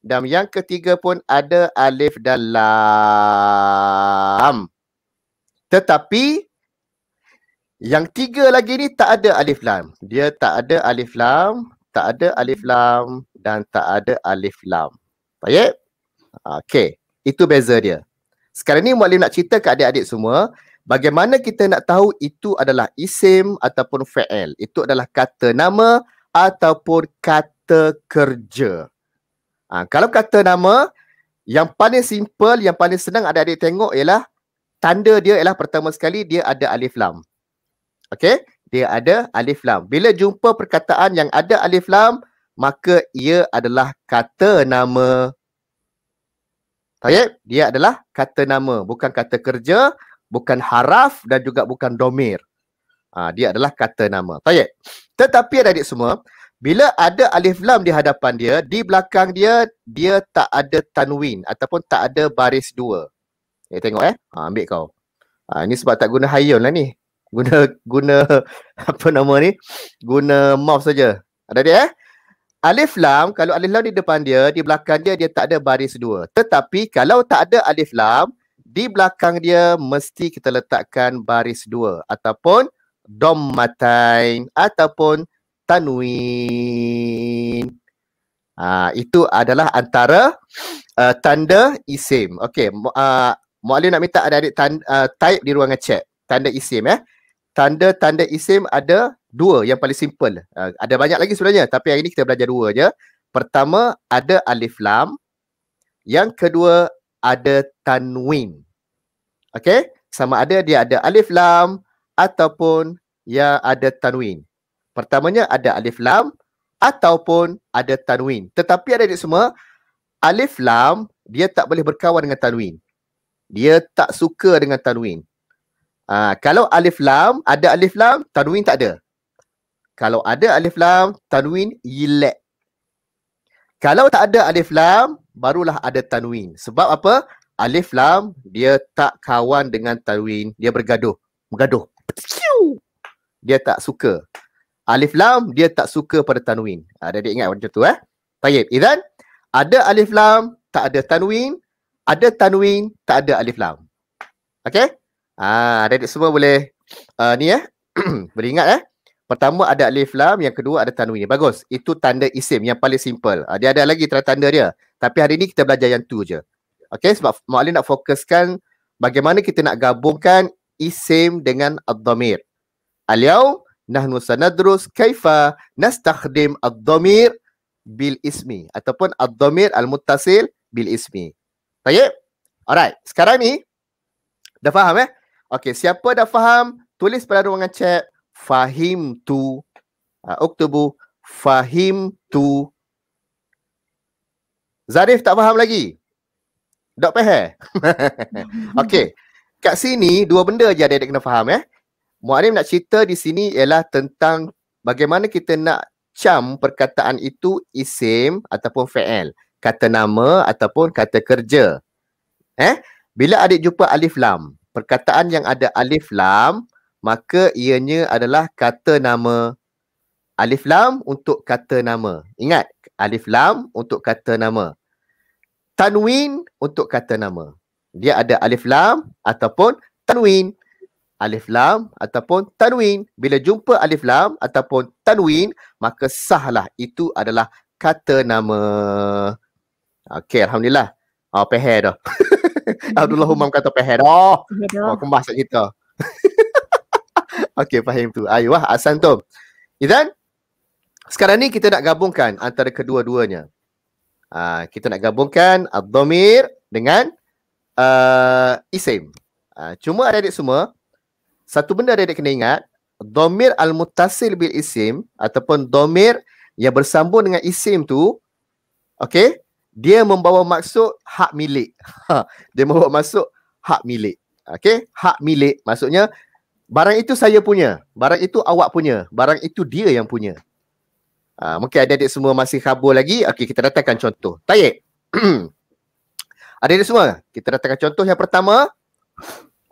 Dan yang ketiga pun ada alif dan lam. Tetapi yang tiga lagi ni tak ada alif lam. Dia tak ada alif lam, tak ada alif lam dan tak ada alif lam. Baik? Okey. Itu beza dia. Sekarang ni Muallim nak cerita ke adik-adik semua. Bagaimana kita nak tahu itu adalah isim ataupun fa'il? Itu adalah kata nama ataupun kata kerja. Ha, kalau kata nama, yang paling simple, yang paling senang ada adik tengok ialah tanda dia ialah pertama sekali dia ada alif lam. Okey? Dia ada alif lam. Bila jumpa perkataan yang ada alif lam, maka ia adalah kata nama. Tayyip, dia adalah kata nama, bukan kata kerja, bukan haraf dan juga bukan domir. Ha, dia adalah kata nama. Tayyip. Tetapi adik-adik semua, bila ada alif lam di hadapan dia, di belakang dia, dia tak ada tanwin ataupun tak ada baris dua. Eh, tengok eh. Ha, ambil kau. Ha, ini sebab tak guna hayon lah ni. Guna, guna apa nama ni? Guna mouse saja. Ada dia eh. Alif lam, kalau alif lam di depan dia, di belakang dia, dia tak ada baris dua. Tetapi kalau tak ada alif lam, di belakang dia mesti kita letakkan baris dua ataupun dommatain ataupun tanwin. Ha, itu adalah antara uh, tanda isim. Okey, uh, Mualim nak minta adik-adik tanda, uh, type di ruangan chat. Tanda isim eh. Tanda-tanda isim ada dua yang paling simple. Uh, ada banyak lagi sebenarnya tapi hari ini kita belajar dua je. Pertama ada alif lam. Yang kedua ada tanwin. Okey? Sama ada dia ada alif lam ataupun ya ada tanwin. Pertamanya ada alif lam ataupun ada tanwin. Tetapi ada di semua alif lam dia tak boleh berkawan dengan tanwin. Dia tak suka dengan tanwin. Ha, kalau alif lam ada alif lam tanwin tak ada. Kalau ada alif lam tanwin elect. Kalau tak ada alif lam, barulah ada tanwin. Sebab apa? Alif lam dia tak kawan dengan tanwin, dia bergaduh. Bergaduh. Dia tak suka. Alif lam dia tak suka pada tanwin. Ah, ada dia ingat macam tu eh? Tayyib, idzan ada alif lam, tak ada tanwin. Ada tanwin, tak ada alif lam. Okay? Ah, ada semua boleh uh, ni eh? boleh ingat eh? Pertama ada alif lam, yang kedua ada tanwin. Bagus. Itu tanda isim yang paling simple. Uh, dia ada lagi tanda dia. Tapi hari ni kita belajar yang tu je. Okay, sebab Mu'alim nak fokuskan bagaimana kita nak gabungkan isim dengan ad-damir. Aliyaw, nahnu sanadrus kaifa nastakhdim ad-damir bil ismi ataupun ad-damir al mutasil bil ismi. Baik? Alright, sekarang ni dah faham eh? Okay, siapa dah faham? Tulis pada ruangan chat fahim tu uktubu ha, fahim tu Zarif tak faham lagi Dok peh Okey kat sini dua benda je adik-adik kena faham eh Muarim nak cerita di sini ialah tentang bagaimana kita nak cam perkataan itu isim ataupun fa'il kata nama ataupun kata kerja eh bila adik jumpa alif lam perkataan yang ada alif lam maka ianya adalah kata nama alif lam untuk kata nama. Ingat, alif lam untuk kata nama. Tanwin untuk kata nama. Dia ada alif lam ataupun tanwin. Alif lam ataupun tanwin. Bila jumpa alif lam ataupun tanwin, maka sahlah itu adalah kata nama. Okey, Alhamdulillah. Oh, peher dah. Abdullah Umam kata peher dah. Oh, kembah kita. Okey, faham tu. Ayuh, ah, asan tu. Izan, sekarang ni kita nak gabungkan antara kedua-duanya. Ha, kita nak gabungkan Abdomir dengan uh, Isim. Ha, cuma ada adik semua, satu benda adik-adik kena ingat, Domir al-mutasil bil isim ataupun domir yang bersambung dengan isim tu, okay, dia membawa maksud hak milik. Ha, dia membawa maksud hak milik. Okay, hak milik maksudnya Barang itu saya punya. Barang itu awak punya. Barang itu dia yang punya. Uh, mungkin ada adik semua masih kabur lagi. Okey, kita datangkan contoh. Tayyip. adik-adik semua, kita datangkan contoh yang pertama.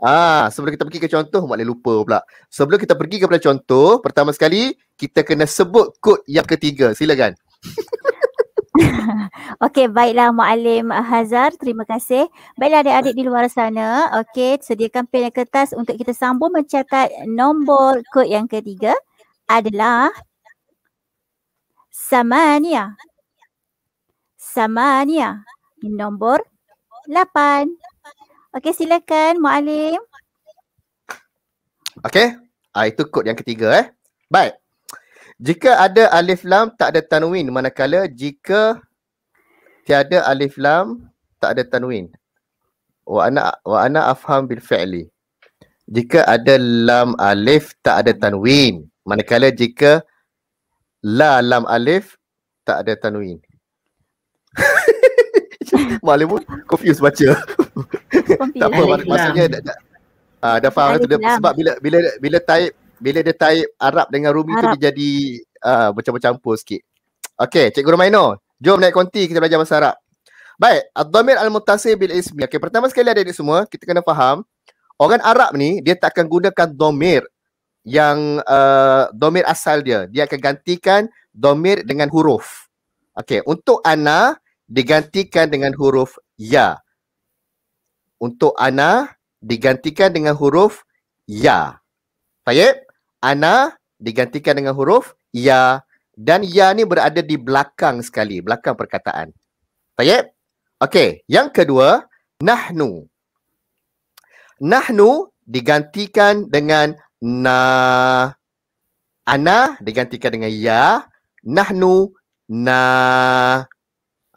Ah, sebelum kita pergi ke contoh, boleh lupa pula. Sebelum kita pergi kepada contoh, pertama sekali kita kena sebut kod yang ketiga. Silakan. Okey, baiklah Mu'alim Hazar. Terima kasih. Baiklah adik-adik di luar sana. Okey, sediakan pen dan kertas untuk kita sambung mencatat nombor kod yang ketiga adalah Samania. Samania. Nombor lapan. Okey, silakan Mu'alim. Okey, ah, itu kod yang ketiga eh. Baik. Jika ada alif lam tak ada tanwin manakala jika tiada alif lam tak ada tanwin. Wa ana wa ana afham bil fi'li. Jika ada lam alif tak ada tanwin manakala jika la lam alif tak ada tanwin. Malu pun confuse baca. tak apa maksudnya ah uh, dah faham tu sebab bila bila bila type bila dia taip Arab dengan Rumi Arab. tu dia jadi uh, bercampur-campur sikit. Okey, Cikgu Romaino, jom naik konti kita belajar bahasa Arab. Baik, ad-dhamir al-muttasil bil ismi. Okey, pertama sekali ada ni semua, kita kena faham orang Arab ni dia tak akan gunakan dhamir yang uh, ah, dhamir asal dia. Dia akan gantikan dhamir dengan huruf. Okey, untuk ana digantikan dengan huruf ya. Untuk ana digantikan dengan huruf ya. Tayyib? Ana digantikan dengan huruf Ya dan Ya ni berada di belakang sekali, belakang perkataan. Tayyip? Okey, yang kedua, Nahnu. Nahnu digantikan dengan Na. Ana digantikan dengan Ya. Nahnu, Na.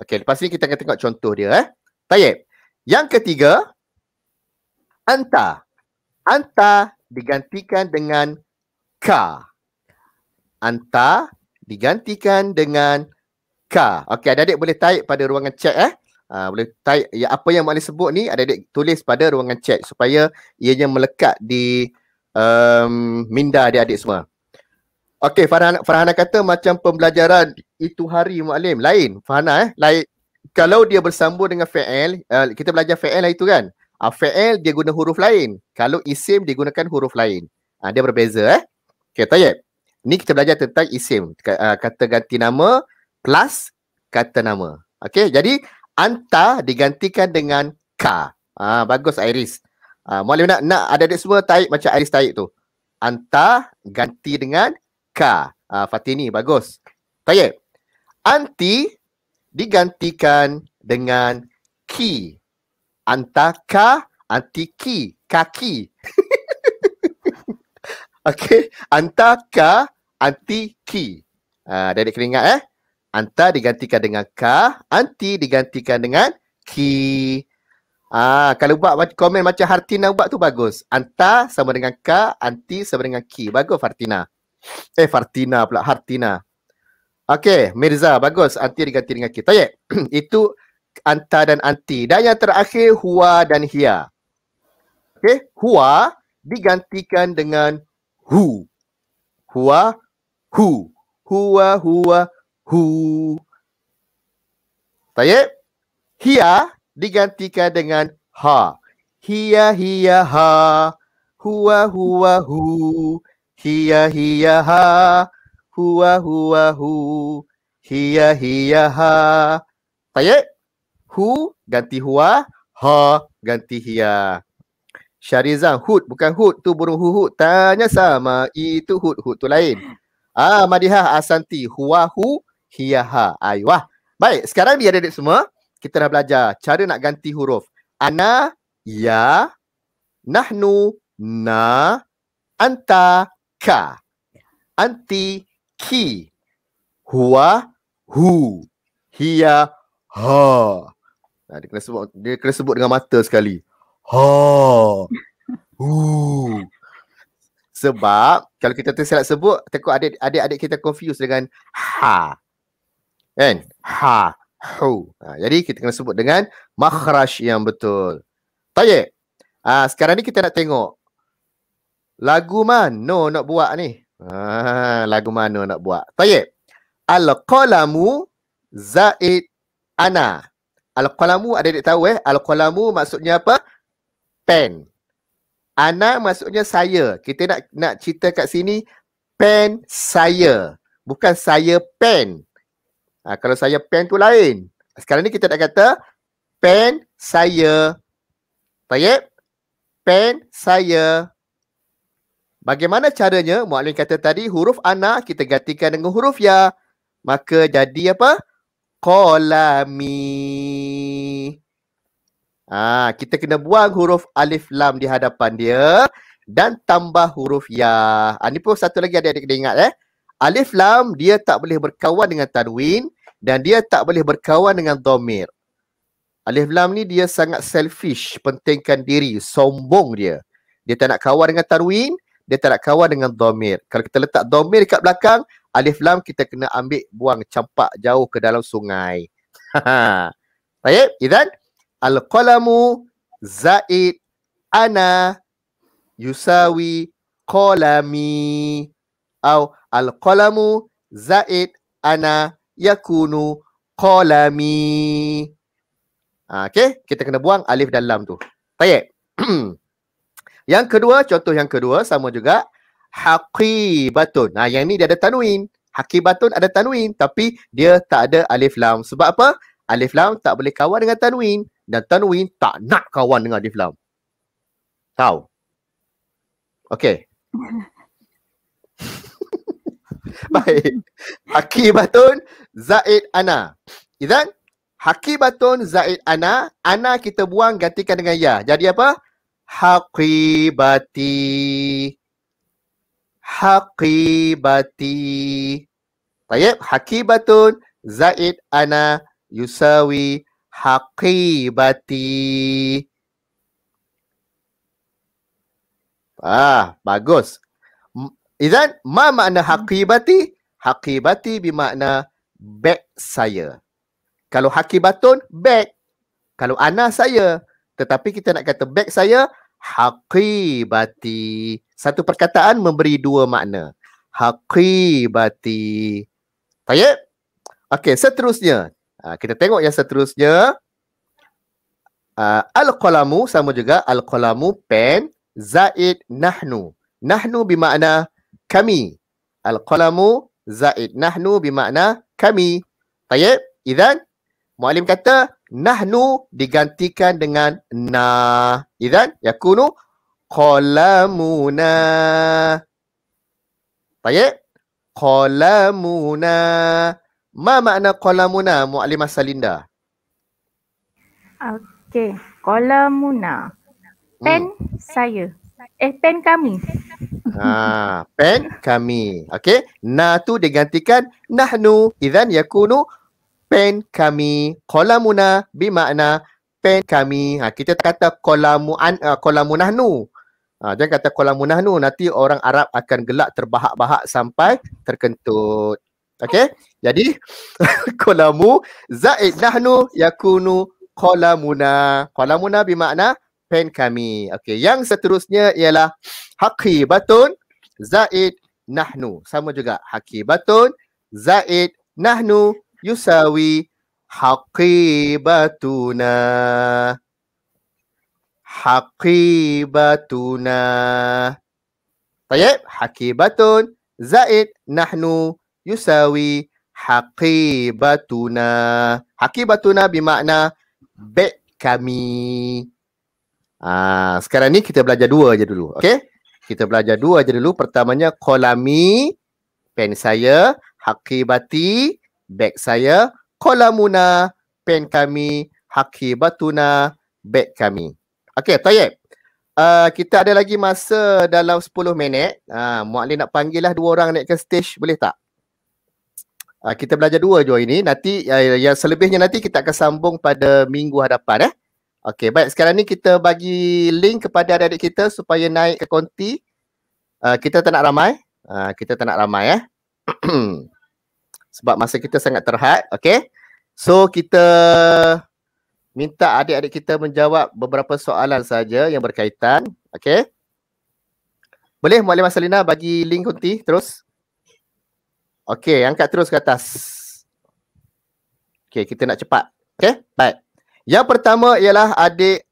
Okey, lepas ni kita akan tengok contoh dia. Eh. Tayyip. Yang ketiga, Anta. Anta digantikan dengan ka. Anta digantikan dengan ka. Okey, adik-adik boleh type pada ruangan chat eh. Uh, boleh type ya, apa yang Mak sebut ni, adik-adik tulis pada ruangan chat supaya ianya melekat di um, minda adik-adik semua. Okey, Farhan Farhana kata macam pembelajaran itu hari Mak Lain, Farhana eh. Lain, kalau dia bersambung dengan fa'al, uh, eh, kita belajar fa'al lah itu kan. Uh, ah, fa'al dia guna huruf lain. Kalau isim digunakan huruf lain. Uh, dia berbeza eh. Okay, Tayyip. Ni kita belajar tentang isim. Ah, kata ganti nama plus kata nama. Okay, jadi anta digantikan dengan ka. Ah, bagus Iris. Ah, Mualim nak, nak ada adik semua Tayyip macam Iris Tayyip tu. Anta ganti dengan ka. Ah, Fatini, bagus. Tayyip. Anti digantikan dengan ki. Anta ka, anti ki. Kaki. Okay. Antaka anti ki. Uh, ah, dah ada kena ingat eh. Anta digantikan dengan ka. Anti digantikan dengan ki. Ah, kalau buat komen macam Hartina buat tu bagus. Anta sama dengan ka. Anti sama dengan ki. Bagus Hartina. Eh Hartina pula. Hartina. Okay. Mirza. Bagus. Anti diganti dengan ki. Tayyip. Itu anta dan anti. Dan yang terakhir hua dan hia. Okay. Hua digantikan dengan hu. Hua, hu. Hua, hua, hu. Tayyip. Hia digantikan dengan ha. Hia, hia, ha. Hua, hua, hu. Hia, hia, ha. Hua, hua, hu. Hia, hia, ha. Tayyip. Hu ganti hua. Ha ganti hia. Syarizan hut bukan hut, tu burung hu tanya sama itu hut hut tu lain. Ah Madihah Asanti huwa hu Ha, Aiwah. Baik, sekarang dia ada semua. Kita dah belajar cara nak ganti huruf. Ana, ya, nahnu, na, anta, ka. Anti, ki. Huwa, hu. Hiya, ha. Nah, dia kena sebut dia kena sebut dengan mata sekali. Ha. Uh. Sebab kalau kita tersilap sebut, takut adik-adik kita confuse dengan ha. Kan? Ha. Hu. Ha. jadi kita kena sebut dengan makhraj yang betul. Tayyib. Ha, sekarang ni kita nak tengok lagu mana nak buat ni. Ha, lagu mana nak buat. Tayyib. Al-Qalamu Zaid Ana. Al-Qalamu ada adik tahu eh. Al-Qalamu maksudnya apa? pen. Ana maksudnya saya. Kita nak nak cerita kat sini pen saya. Bukan saya pen. Ha, kalau saya pen tu lain. Sekarang ni kita nak kata pen saya. Tayyip? Pen saya. Bagaimana caranya? Mu'alim kata tadi huruf ana kita gantikan dengan huruf ya. Maka jadi apa? Kolami. Ah, kita kena buang huruf alif lam di hadapan dia dan tambah huruf ya. Ah, ini ha, pun satu lagi adik-adik kena ingat eh. Alif lam dia tak boleh berkawan dengan tanwin dan dia tak boleh berkawan dengan domir. Alif lam ni dia sangat selfish, pentingkan diri, sombong dia. Dia tak nak kawan dengan tanwin, dia tak nak kawan dengan domir. Kalau kita letak domir dekat belakang, alif lam kita kena ambil buang campak jauh ke dalam sungai. Ha, Baik, Izan? Al-Qalamu Zaid Ana Yusawi Qalami Atau Al-Qalamu Zaid Ana Yakunu Qalami ha, Okay, kita kena buang alif dan lam tu Baik Yang kedua, contoh yang kedua sama juga Haqibatun Nah, ha, yang ni dia ada tanwin Hakibatun ada tanwin tapi dia tak ada alif lam. Sebab apa? Alif lam tak boleh kawan dengan tanwin dan Tanwin tak nak kawan dengan Diflam. Tahu? Okay. Baik. Hakibatun Zaid Ana. Izan? Hakibatun Zaid Ana. Ana kita buang gantikan dengan Ya. Jadi apa? Hakibati. Hakibati. Baik. Hakibatun Zaid Ana Yusawi hakibati. Ah, bagus. Izan, ma makna hmm. hakibati? Hakibati bermakna beg saya. Kalau hakibatun, beg. Kalau ana saya. Tetapi kita nak kata beg saya, hakibati. Satu perkataan memberi dua makna. Hakibati. Tayyip? Okey, seterusnya. Ah, kita tengok yang seterusnya. Uh, Al-Qalamu sama juga Al-Qalamu pen Zaid Nahnu. Nahnu bermakna kami. Al-Qalamu Zaid Nahnu bermakna kami. Tayyip, Izan. Mu'alim kata Nahnu digantikan dengan Na. Izan, Yakunu Qalamuna. Tayyip, Qalamuna. Qalamuna. Ma makna kolamuna mu'alimah Salinda? Okay. Kolamuna. Hmm. Pen hmm. saya. Eh, pen kami. Ha, pen kami. Okay. Na tu digantikan nahnu. Izan yakunu pen kami. Kolamuna bimakna pen kami. Ha, kita kata kolamu an, uh, eh, kolamu nahnu. Ha, jangan kata kolamu nahnu. Nanti orang Arab akan gelak terbahak-bahak sampai terkentut. Okay. Jadi kolamu zaid nahnu yakunu kolamuna. Kolamuna bermakna pen kami. Okay. Yang seterusnya ialah haki batun zaid nahnu. Sama juga haki batun zaid nahnu yusawi haki batuna. Haki batuna. Tayyip. Haki batun zaid nahnu yusawi haqibatuna. Haqibatuna bermakna beg kami. Ah, sekarang ni kita belajar dua aja dulu. Okay? Kita belajar dua aja dulu. Pertamanya, kolami, pen saya. Haqibati, beg saya. Kolamuna, pen kami. Haqibatuna, beg kami. Okay, Tayyip. Uh, kita ada lagi masa dalam 10 minit. Uh, Mak Lin nak panggil lah dua orang naik ke stage. Boleh tak? Uh, kita belajar dua je hari ni. Nanti uh, yang selebihnya nanti kita akan sambung pada minggu hadapan eh. Okey, baik. Sekarang ni kita bagi link kepada adik-adik kita supaya naik ke konti. Uh, kita tak nak ramai. Uh, kita tak nak ramai eh. Sebab masa kita sangat terhad. Okey. So, kita minta adik-adik kita menjawab beberapa soalan saja yang berkaitan. Okey. Boleh Mualim Masalina bagi link konti terus? Okey, angkat terus ke atas. Okey, kita nak cepat. okey? baik. Yang pertama ialah adik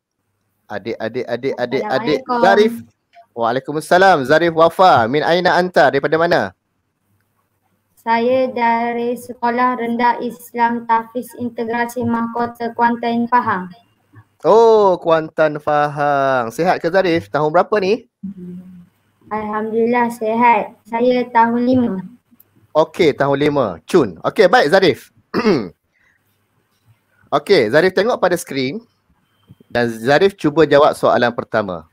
adik adik adik adik adik Zarif. Waalaikumsalam. Zarif Wafa. Min Aina Anta. Daripada mana? Saya dari Sekolah Rendah Islam Tafiz Integrasi Mahkota Kuantan Pahang. Oh, Kuantan Pahang. Sehat ke Zarif? Tahun berapa ni? Alhamdulillah sehat. Saya tahun lima. Okey, tahun lima, Cun. Okey, baik Zarif. Okey, Zarif tengok pada skrin dan Zarif cuba jawab soalan pertama.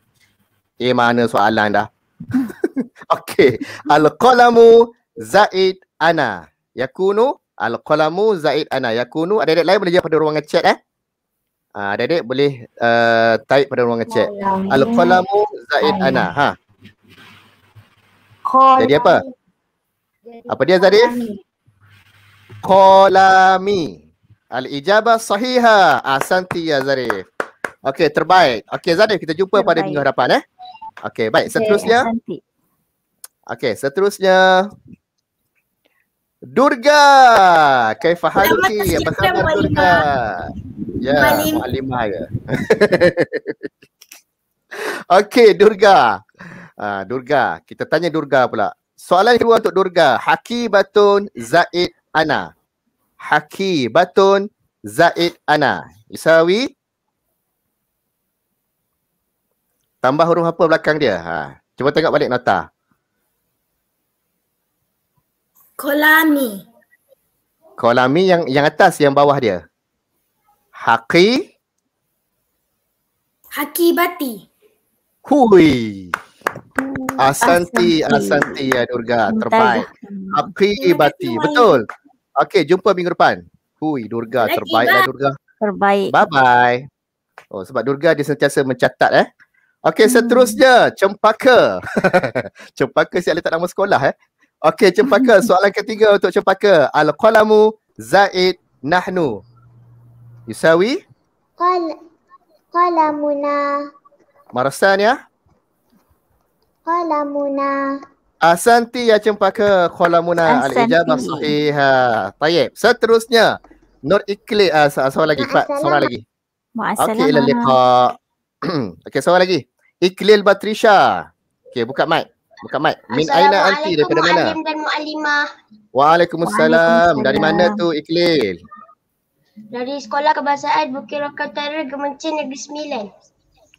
Eh, mana soalan dah? Okey. Al-Qalamu Zaid Ana. Yakunu Al-Qalamu Zaid Ana. Yakunu. Adik-adik lain boleh jawab pada ruang chat eh. Uh, adik-adik boleh uh, type pada ruang chat. Al-Qalamu Zaid Ana. Ha. Jadi apa? Apa dia Zarif? Kolami. Al-ijabah sahiha Asanti ah, ya Zarif. Okey, terbaik. Okey Zarif, kita jumpa terbaik. pada minggu harapan eh. Okey, baik. Seterusnya. Okey, seterusnya. Durga. Kaifa haluki? Apa khabar Durga? Ya, Malima ya. Okey, Durga. Uh, Durga, kita tanya Durga pula. Soalan kedua untuk Durga. Haki Batun Zaid Ana. Haki Batun Zaid Ana. Isawi. Tambah huruf apa belakang dia? Ha. Cuba tengok balik nota. Kolami. Kolami yang yang atas, yang bawah dia. Haki. Haki Bati. Hui. Asanti, ah, Asanti ah, ya Durga, terbaik. Api Bati, betul. Okey, jumpa minggu depan. Hui, Durga terbaik lah Durga. Terbaik. Bye bye. Oh, sebab Durga dia sentiasa mencatat eh. Okey, hmm. seterusnya, Cempaka. cempaka si letak nama sekolah eh. Okey, Cempaka, soalan ketiga untuk Cempaka. Al-Qalamu Zaid Nahnu. Yusawi? Qal Qalamuna. Marasan ya. Kuala Asanti ya cempaka Kuala Muna. Al-Ijab Masuhiha. Tayyip. Seterusnya. Nur Ikhli. Uh, ah, so, soal lagi. Pak, soal lagi. Okey, ila liqa. Okey, soal lagi. Iklil Batrisha. Okey, buka mic. Buka mic. Min Aina Anti daripada mana? Waalaikumsalam. Dari mana tu Iklil? Dari Sekolah Kebangsaan Bukit Rokok Tara Gemencin Negeri Sembilan.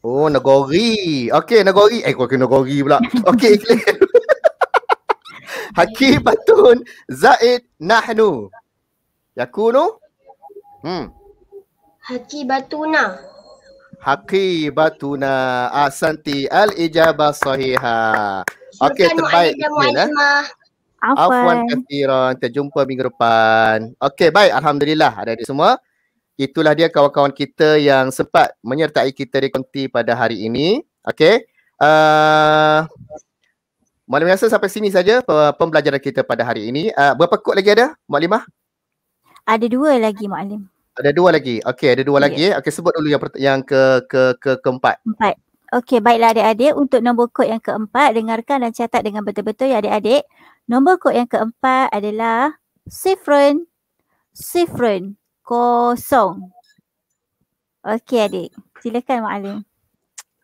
Oh, nagori, okay nagori, Eh, kau kena negori pula. Okey, clear. Hakim Batun Zaid Nahnu. ya kuno? Hmm. Haki Batuna. Haki Batuna. Asanti ah, al ijabah sahiha. Okay terbaik. Eh. Afwan. Afwan Kathiran. Kita jumpa minggu depan. Okay baik. Alhamdulillah. Ada di semua itulah dia kawan-kawan kita yang sempat menyertai kita di konti pada hari ini. Okey. Uh, malam biasa sampai sini saja pembelajaran kita pada hari ini. Uh, berapa kod lagi ada, Mak Ada dua lagi, Mak Ada dua lagi. Okey, ada dua yeah. lagi. Okey, sebut dulu yang, yang ke, ke, ke keempat. Empat. Okey, baiklah adik-adik. Untuk nombor kod yang keempat, dengarkan dan catat dengan betul-betul ya adik-adik. Nombor kod yang keempat adalah Sifron. Sifron. Sifron kosong. Okey adik. Silakan Mak Alim.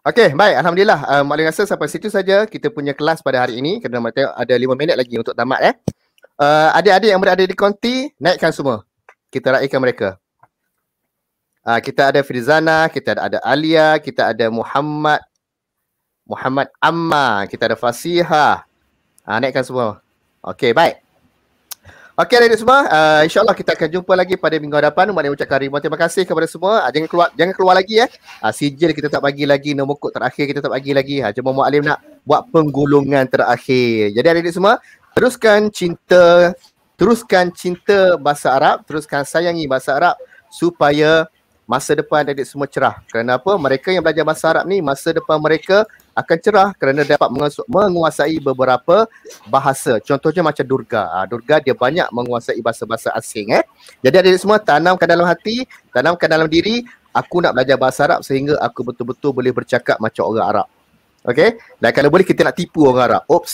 Okey, baik. Alhamdulillah. Uh, Mak Alim rasa sampai situ saja kita punya kelas pada hari ini. Kena mak tengok ada lima minit lagi untuk tamat eh. Uh, adik-adik yang berada di konti, naikkan semua. Kita raikan mereka. Uh, kita ada Firzana, kita ada, ada Alia, kita ada Muhammad. Muhammad Amma, kita ada Fasihah. Ah, uh, naikkan semua. Okey, baik. Okey adik-adik semua, uh, insyaAllah kita akan jumpa lagi pada minggu hadapan. Umat yang ucapkan ribuan terima kasih kepada semua. Uh, jangan keluar jangan keluar lagi eh. Uh, sijil kita tak bagi lagi, nombor kod terakhir kita tak bagi lagi. Ha, uh, cuma Muak Alim nak buat penggulungan terakhir. Jadi adik-adik semua, teruskan cinta, teruskan cinta bahasa Arab, teruskan sayangi bahasa Arab supaya masa depan adik semua cerah. Kenapa? Mereka yang belajar bahasa Arab ni, masa depan mereka akan cerah kerana dapat menguasai beberapa bahasa. Contohnya macam Durga. Ah, durga dia banyak menguasai bahasa-bahasa asing eh. Jadi ada semua tanamkan dalam hati, tanamkan dalam diri, aku nak belajar bahasa Arab sehingga aku betul-betul boleh bercakap macam orang Arab. Okay? Dan kalau boleh kita nak tipu orang Arab. Oops.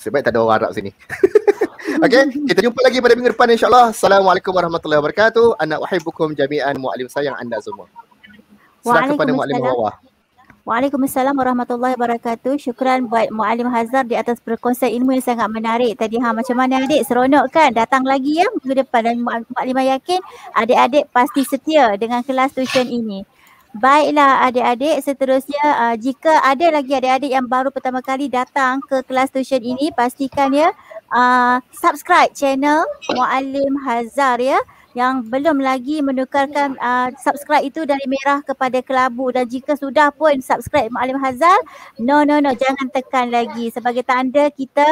Sebab tak ada orang Arab sini. okay? Kita jumpa lagi pada minggu depan insyaAllah. Assalamualaikum warahmatullahi wabarakatuh. Anak wahibukum jami'an mu'alim sayang anda semua. Serah kepada mu'alim Hawa. Waalaikumsalam warahmatullahi wabarakatuh. Syukran buat Muallim Hazar di atas perkongsian ilmu yang sangat menarik tadi. Ha macam mana adik? Seronok kan? Datang lagi ya minggu depan dan Muallim yakin adik-adik pasti setia dengan kelas tuition ini. Baiklah adik-adik, seterusnya uh, jika ada lagi adik-adik yang baru pertama kali datang ke kelas tuition ini, pastikan ya uh, subscribe channel Muallim Hazar ya yang belum lagi menukarkan uh, subscribe itu dari merah kepada kelabu dan jika sudah pun subscribe Maalim Hazal no no no jangan tekan lagi sebagai tanda kita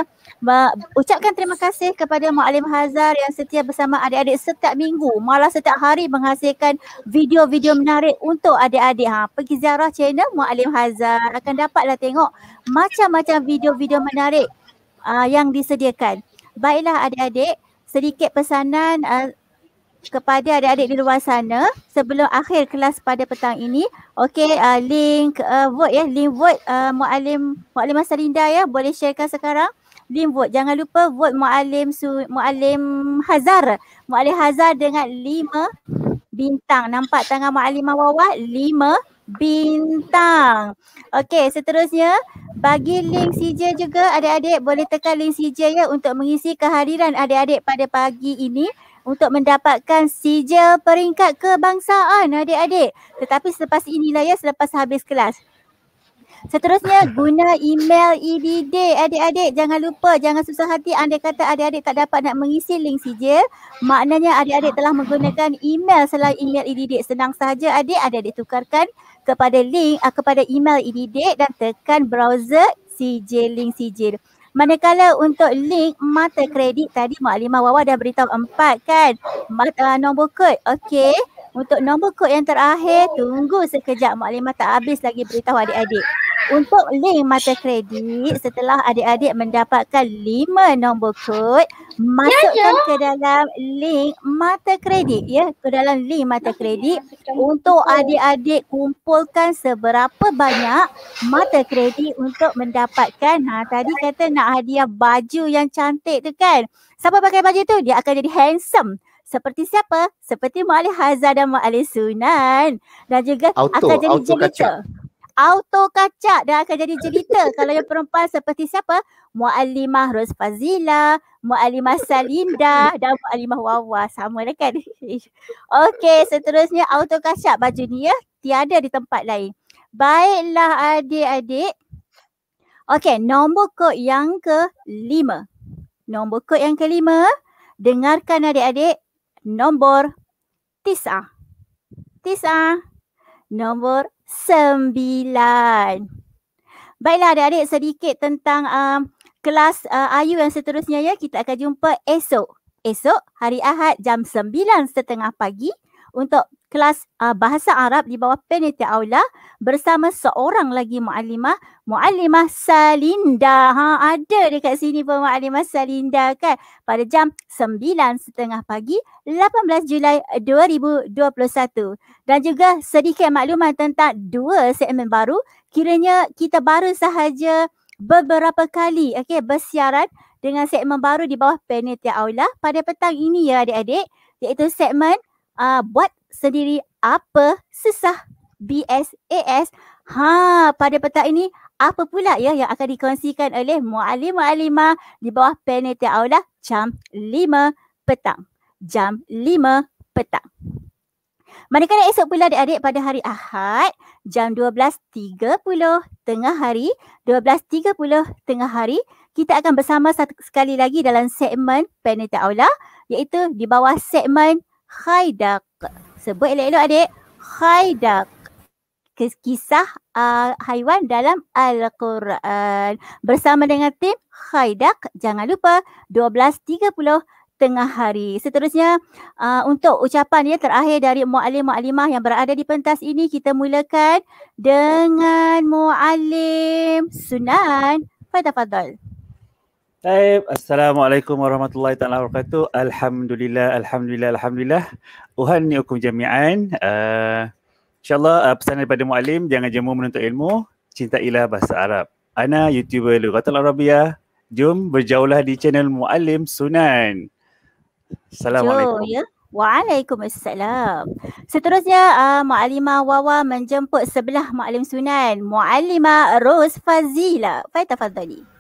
uh, ucapkan terima kasih kepada Maalim Hazal yang setia bersama adik-adik setiap minggu malah setiap hari menghasilkan video-video menarik untuk adik-adik ha pergi ziarah channel Maalim Hazal akan dapatlah tengok macam-macam video-video menarik uh, yang disediakan baiklah adik-adik sedikit pesanan uh, kepada adik-adik di luar sana sebelum akhir kelas pada petang ini. Okey, uh, link uh, vote ya, link vote uh, Mualim Mualim Masalinda ya, boleh sharekan sekarang. Link vote. Jangan lupa vote Mualim Su, Mualim Hazar. Mualim Hazar dengan lima bintang. Nampak tangan Mualim Mawawah? Lima bintang. Okey, seterusnya bagi link CJ juga adik-adik boleh tekan link CJ ya untuk mengisi kehadiran adik-adik pada pagi ini untuk mendapatkan sijil peringkat kebangsaan adik-adik. Tetapi selepas inilah ya selepas habis kelas. Seterusnya guna email EDD adik-adik jangan lupa jangan susah hati anda kata adik-adik tak dapat nak mengisi link sijil maknanya adik-adik telah menggunakan email selain email EDD senang saja, adik adik tukarkan kepada link ah, kepada email EDD dan tekan browser sijil link sijil. Manakala untuk link mata kredit tadi Mak Limah Wawa dah beritahu empat kan. Mata, uh, nombor kod. Okey. Untuk nombor kod yang terakhir, tunggu sekejap maklumat tak habis lagi beritahu adik-adik. Untuk link mata kredit, setelah adik-adik mendapatkan lima nombor kod, masukkan ya, ya. ke dalam link mata kredit ya. Ke dalam link mata kredit untuk adik-adik kumpulkan seberapa banyak mata kredit untuk mendapatkan. Ha, tadi kata nak hadiah baju yang cantik tu kan. Siapa pakai baju tu? Dia akan jadi handsome. Seperti siapa? Seperti Mu'alif Hazar dan Mu'alif Sunan. Dan juga auto, akan jadi auto jelita. Kacak. Auto kacak dan akan jadi jelita. Kalau yang perempuan seperti siapa? Mu'alimah Fazila, Mu'alimah Salinda dan Mu'alimah Wawa. Sama lah kan? Okey seterusnya auto kacak baju ni ya. Tiada di tempat lain. Baiklah adik-adik. Okey nombor kod yang ke lima. Nombor kod yang kelima. Dengarkan adik-adik Nombor tisa. Tisa. Nombor sembilan. Baiklah adik-adik sedikit tentang um, kelas uh, Ayu yang seterusnya ya. Kita akan jumpa esok. Esok hari Ahad jam sembilan setengah pagi untuk kelas uh, bahasa Arab di bawah Penitia Aula bersama seorang lagi muallimah, muallimah Salinda. Ha ada dekat sini pun muallimah Salinda kan pada jam 9.30 pagi 18 Julai 2021. Dan juga sedikit maklumat tentang dua segmen baru. Kiranya kita baru sahaja beberapa kali okey bersiaran dengan segmen baru di bawah Penitia Aula pada petang ini ya adik-adik iaitu segmen uh, buat sendiri apa sesah BSAS. Ha, pada petang ini apa pula ya yang akan dikongsikan oleh Mu'alim Mu'alima di bawah Penalty Aula jam 5 petang. Jam 5 petang. Manakala esok pula adik-adik pada hari Ahad jam 12.30 tengah hari, 12.30 tengah hari, kita akan bersama satu sekali lagi dalam segmen Penalty Aula iaitu di bawah segmen Khaidak. Sebut elok-elok adik. Khaidak. Kisah uh, haiwan dalam Al-Quran. Bersama dengan tim Khaidak. Jangan lupa 12.30 tengah hari. Seterusnya uh, untuk ucapan ya terakhir dari mualim mualimah yang berada di pentas ini kita mulakan dengan mualim Sunan Fadafadol. Fadol. Baik, Assalamualaikum warahmatullahi taala wabarakatuh. Alhamdulillah, alhamdulillah, alhamdulillah. Uhanniukum jami'an. Uh, InsyaAllah uh, pesanan daripada Mu'alim, jangan jemur menuntut ilmu, cintailah bahasa Arab. Ana YouTuber Lugatul Arabiyah. Jom berjaulah di channel Mu'alim Sunan. Assalamualaikum. Jom, ya. Waalaikumsalam. Seterusnya, uh, eh, Mu'alima Wawa menjemput sebelah Mu'alim Sunan. Mu'alima Rose Fazila. Faitafadzali. Fazila.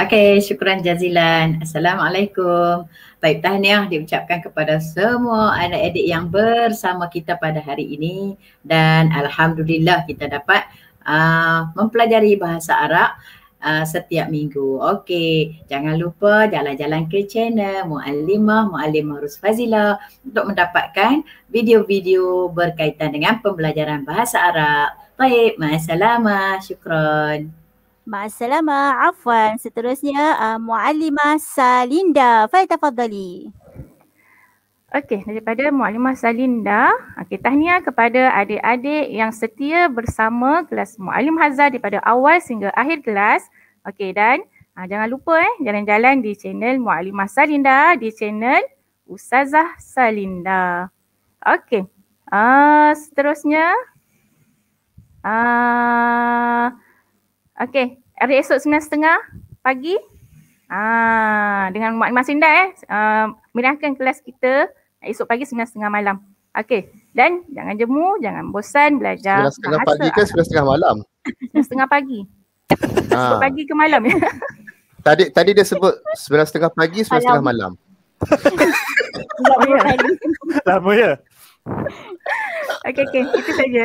Okay, syukuran jazilan. Assalamualaikum. Baik, tahniah diucapkan kepada semua anak adik yang bersama kita pada hari ini. Dan Alhamdulillah kita dapat uh, mempelajari bahasa Arab uh, setiap minggu. Okay, jangan lupa jalan-jalan ke channel Muallimah, Muallimah Rusfazila untuk mendapatkan video-video berkaitan dengan pembelajaran bahasa Arab. Baik, masalah, syukran. Syukran. Masalama Afwan. Seterusnya uh, Muallimah Salinda. Fai tafadhali. Okey, daripada Muallimah Salinda, okay, tahniah kepada adik-adik yang setia bersama kelas Muallim Hazar daripada awal sehingga akhir kelas. Okey, dan uh, jangan lupa eh, jalan-jalan di channel Muallimah Salinda, di channel Ustazah Salinda. Okey, uh, seterusnya. Uh, Okey, hari esok setengah pagi. Ah, dengan Mak Imah Sindai eh. Uh, kelas kita esok pagi sembilan setengah malam. Okey, dan jangan jemu, jangan bosan belajar. 9.30 pagi ke sembilan setengah malam? Sembilan setengah pagi. Ah. Sembilan pagi ke malam ya? Tadi tadi dia sebut sembilan setengah pagi, 9.30 malam. Lama malam. ya? Lama ya? Okey, okey. Itu saja.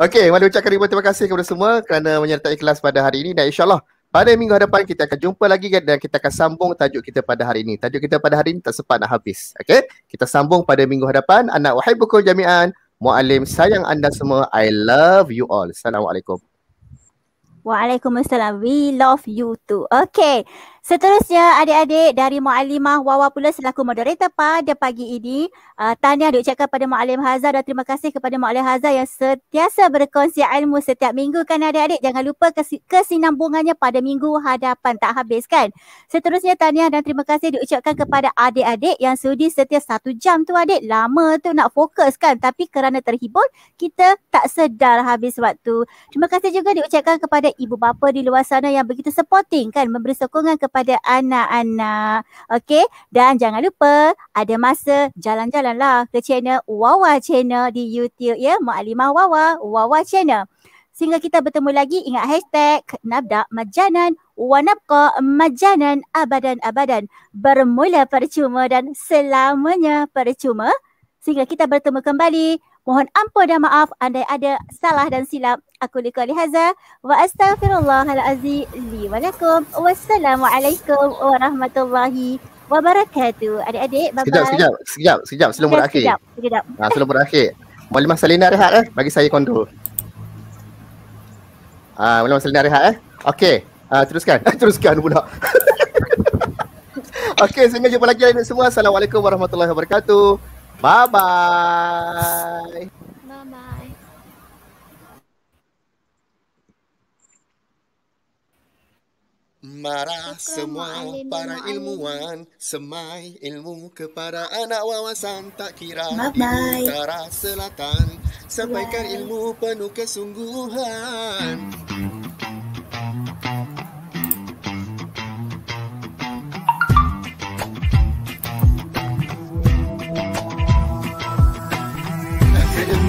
Okay, mari ucapkan ribuan terima kasih kepada semua kerana menyertai kelas pada hari ini dan insyaAllah pada minggu hadapan kita akan jumpa lagi dan kita akan sambung tajuk kita pada hari ini. Tajuk kita pada hari ini tak sempat nak habis. Okay, kita sambung pada minggu hadapan. Anak wahai buku jami'an, mu'alim sayang anda semua. I love you all. Assalamualaikum. Waalaikumsalam. We love you too. Okay. Seterusnya adik-adik dari Muallimah Wawa pula selaku moderator pada pagi ini uh, Tahniah diucapkan kepada Muallim Hazar dan terima kasih kepada Muallim Hazar yang sentiasa berkongsi ilmu setiap minggu kan adik-adik Jangan lupa kesinambungannya pada minggu hadapan tak habis kan Seterusnya tanya dan terima kasih diucapkan kepada adik-adik yang sudi setiap satu jam tu adik Lama tu nak fokus kan tapi kerana terhibur kita tak sedar habis waktu Terima kasih juga diucapkan kepada ibu bapa di luar sana yang begitu supporting kan memberi sokongan kepada kepada anak-anak. Okey, dan jangan lupa ada masa jalan-jalanlah ke channel Wawa Channel di YouTube ya. Mak Wawa, Wawa Channel. Sehingga kita bertemu lagi ingat hashtag Nabda Majanan Wanabqa Majanan Abadan-Abadan. Bermula percuma dan selamanya percuma. Sehingga kita bertemu kembali Mohon ampun dan maaf andai ada salah dan silap. Aku Lika Lihaza wa astaghfirullahalazim. Li Wassalamualaikum warahmatullahi wabarakatuh. Adik-adik, bye-bye. Sekejap, sekejap, sekejap, sekejap. Sebelum berakhir. Sekejap, sekejap. Ha, ah, sebelum berakhir. Malimah Salina rehat eh. Bagi saya kondo. Mula ah, Malimah Salina rehat eh. Okey. Ha, teruskan. teruskan pula. Okey, sehingga jumpa lagi semua. Assalamualaikum warahmatullahi wabarakatuh. Bye bye. Bye bye. Marah semua para ilmuwan Semai ilmu kepada anak wawasan Tak kira bye utara selatan Sampaikan ilmu penuh kesungguhan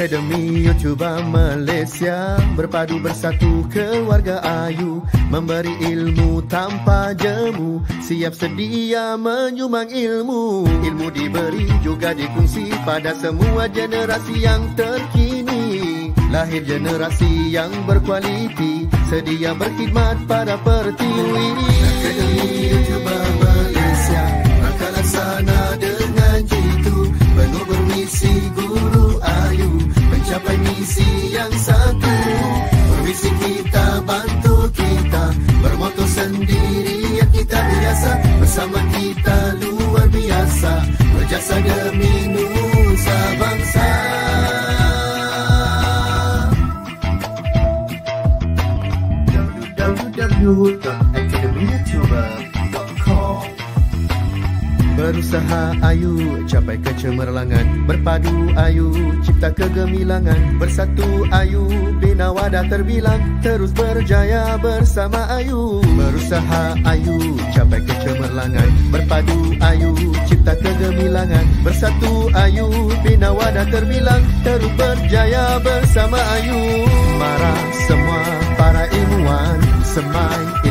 Akademi YouTube Malaysia Berpadu bersatu ke warga Ayu Memberi ilmu tanpa jemu Siap sedia menyumbang ilmu Ilmu diberi juga dikongsi Pada semua generasi yang terkini Lahir generasi yang berkualiti Sedia berkhidmat pada pertiwi Akademi YouTube Malaysia Rakan laksana dengan visi yang satu Bermisi kita bantu kita Bermotor sendiri yang kita biasa Bersama kita luar biasa Berjasa demi Nusa Bangsa www.com berusaha ayu capai kecemerlangan berpadu ayu cipta kegemilangan bersatu ayu bina wadah terbilang terus berjaya bersama ayu berusaha ayu capai kecemerlangan berpadu ayu cipta kegemilangan bersatu ayu bina wadah terbilang terus berjaya bersama ayu marah semua para ilmuwan semai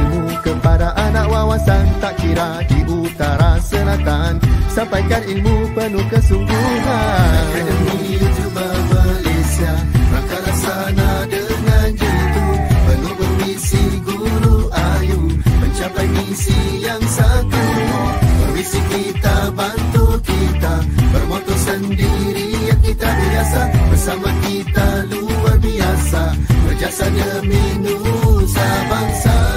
kepada anak wawasan Tak kira di utara selatan Sampaikan ilmu penuh kesungguhan Akademi YouTuber Malaysia Rakalah Mencapai misi yang satu Bermisi kita bantu kita Bermotor sendiri yang kita biasa Bersama kita luar biasa Berjasa demi nusa bangsa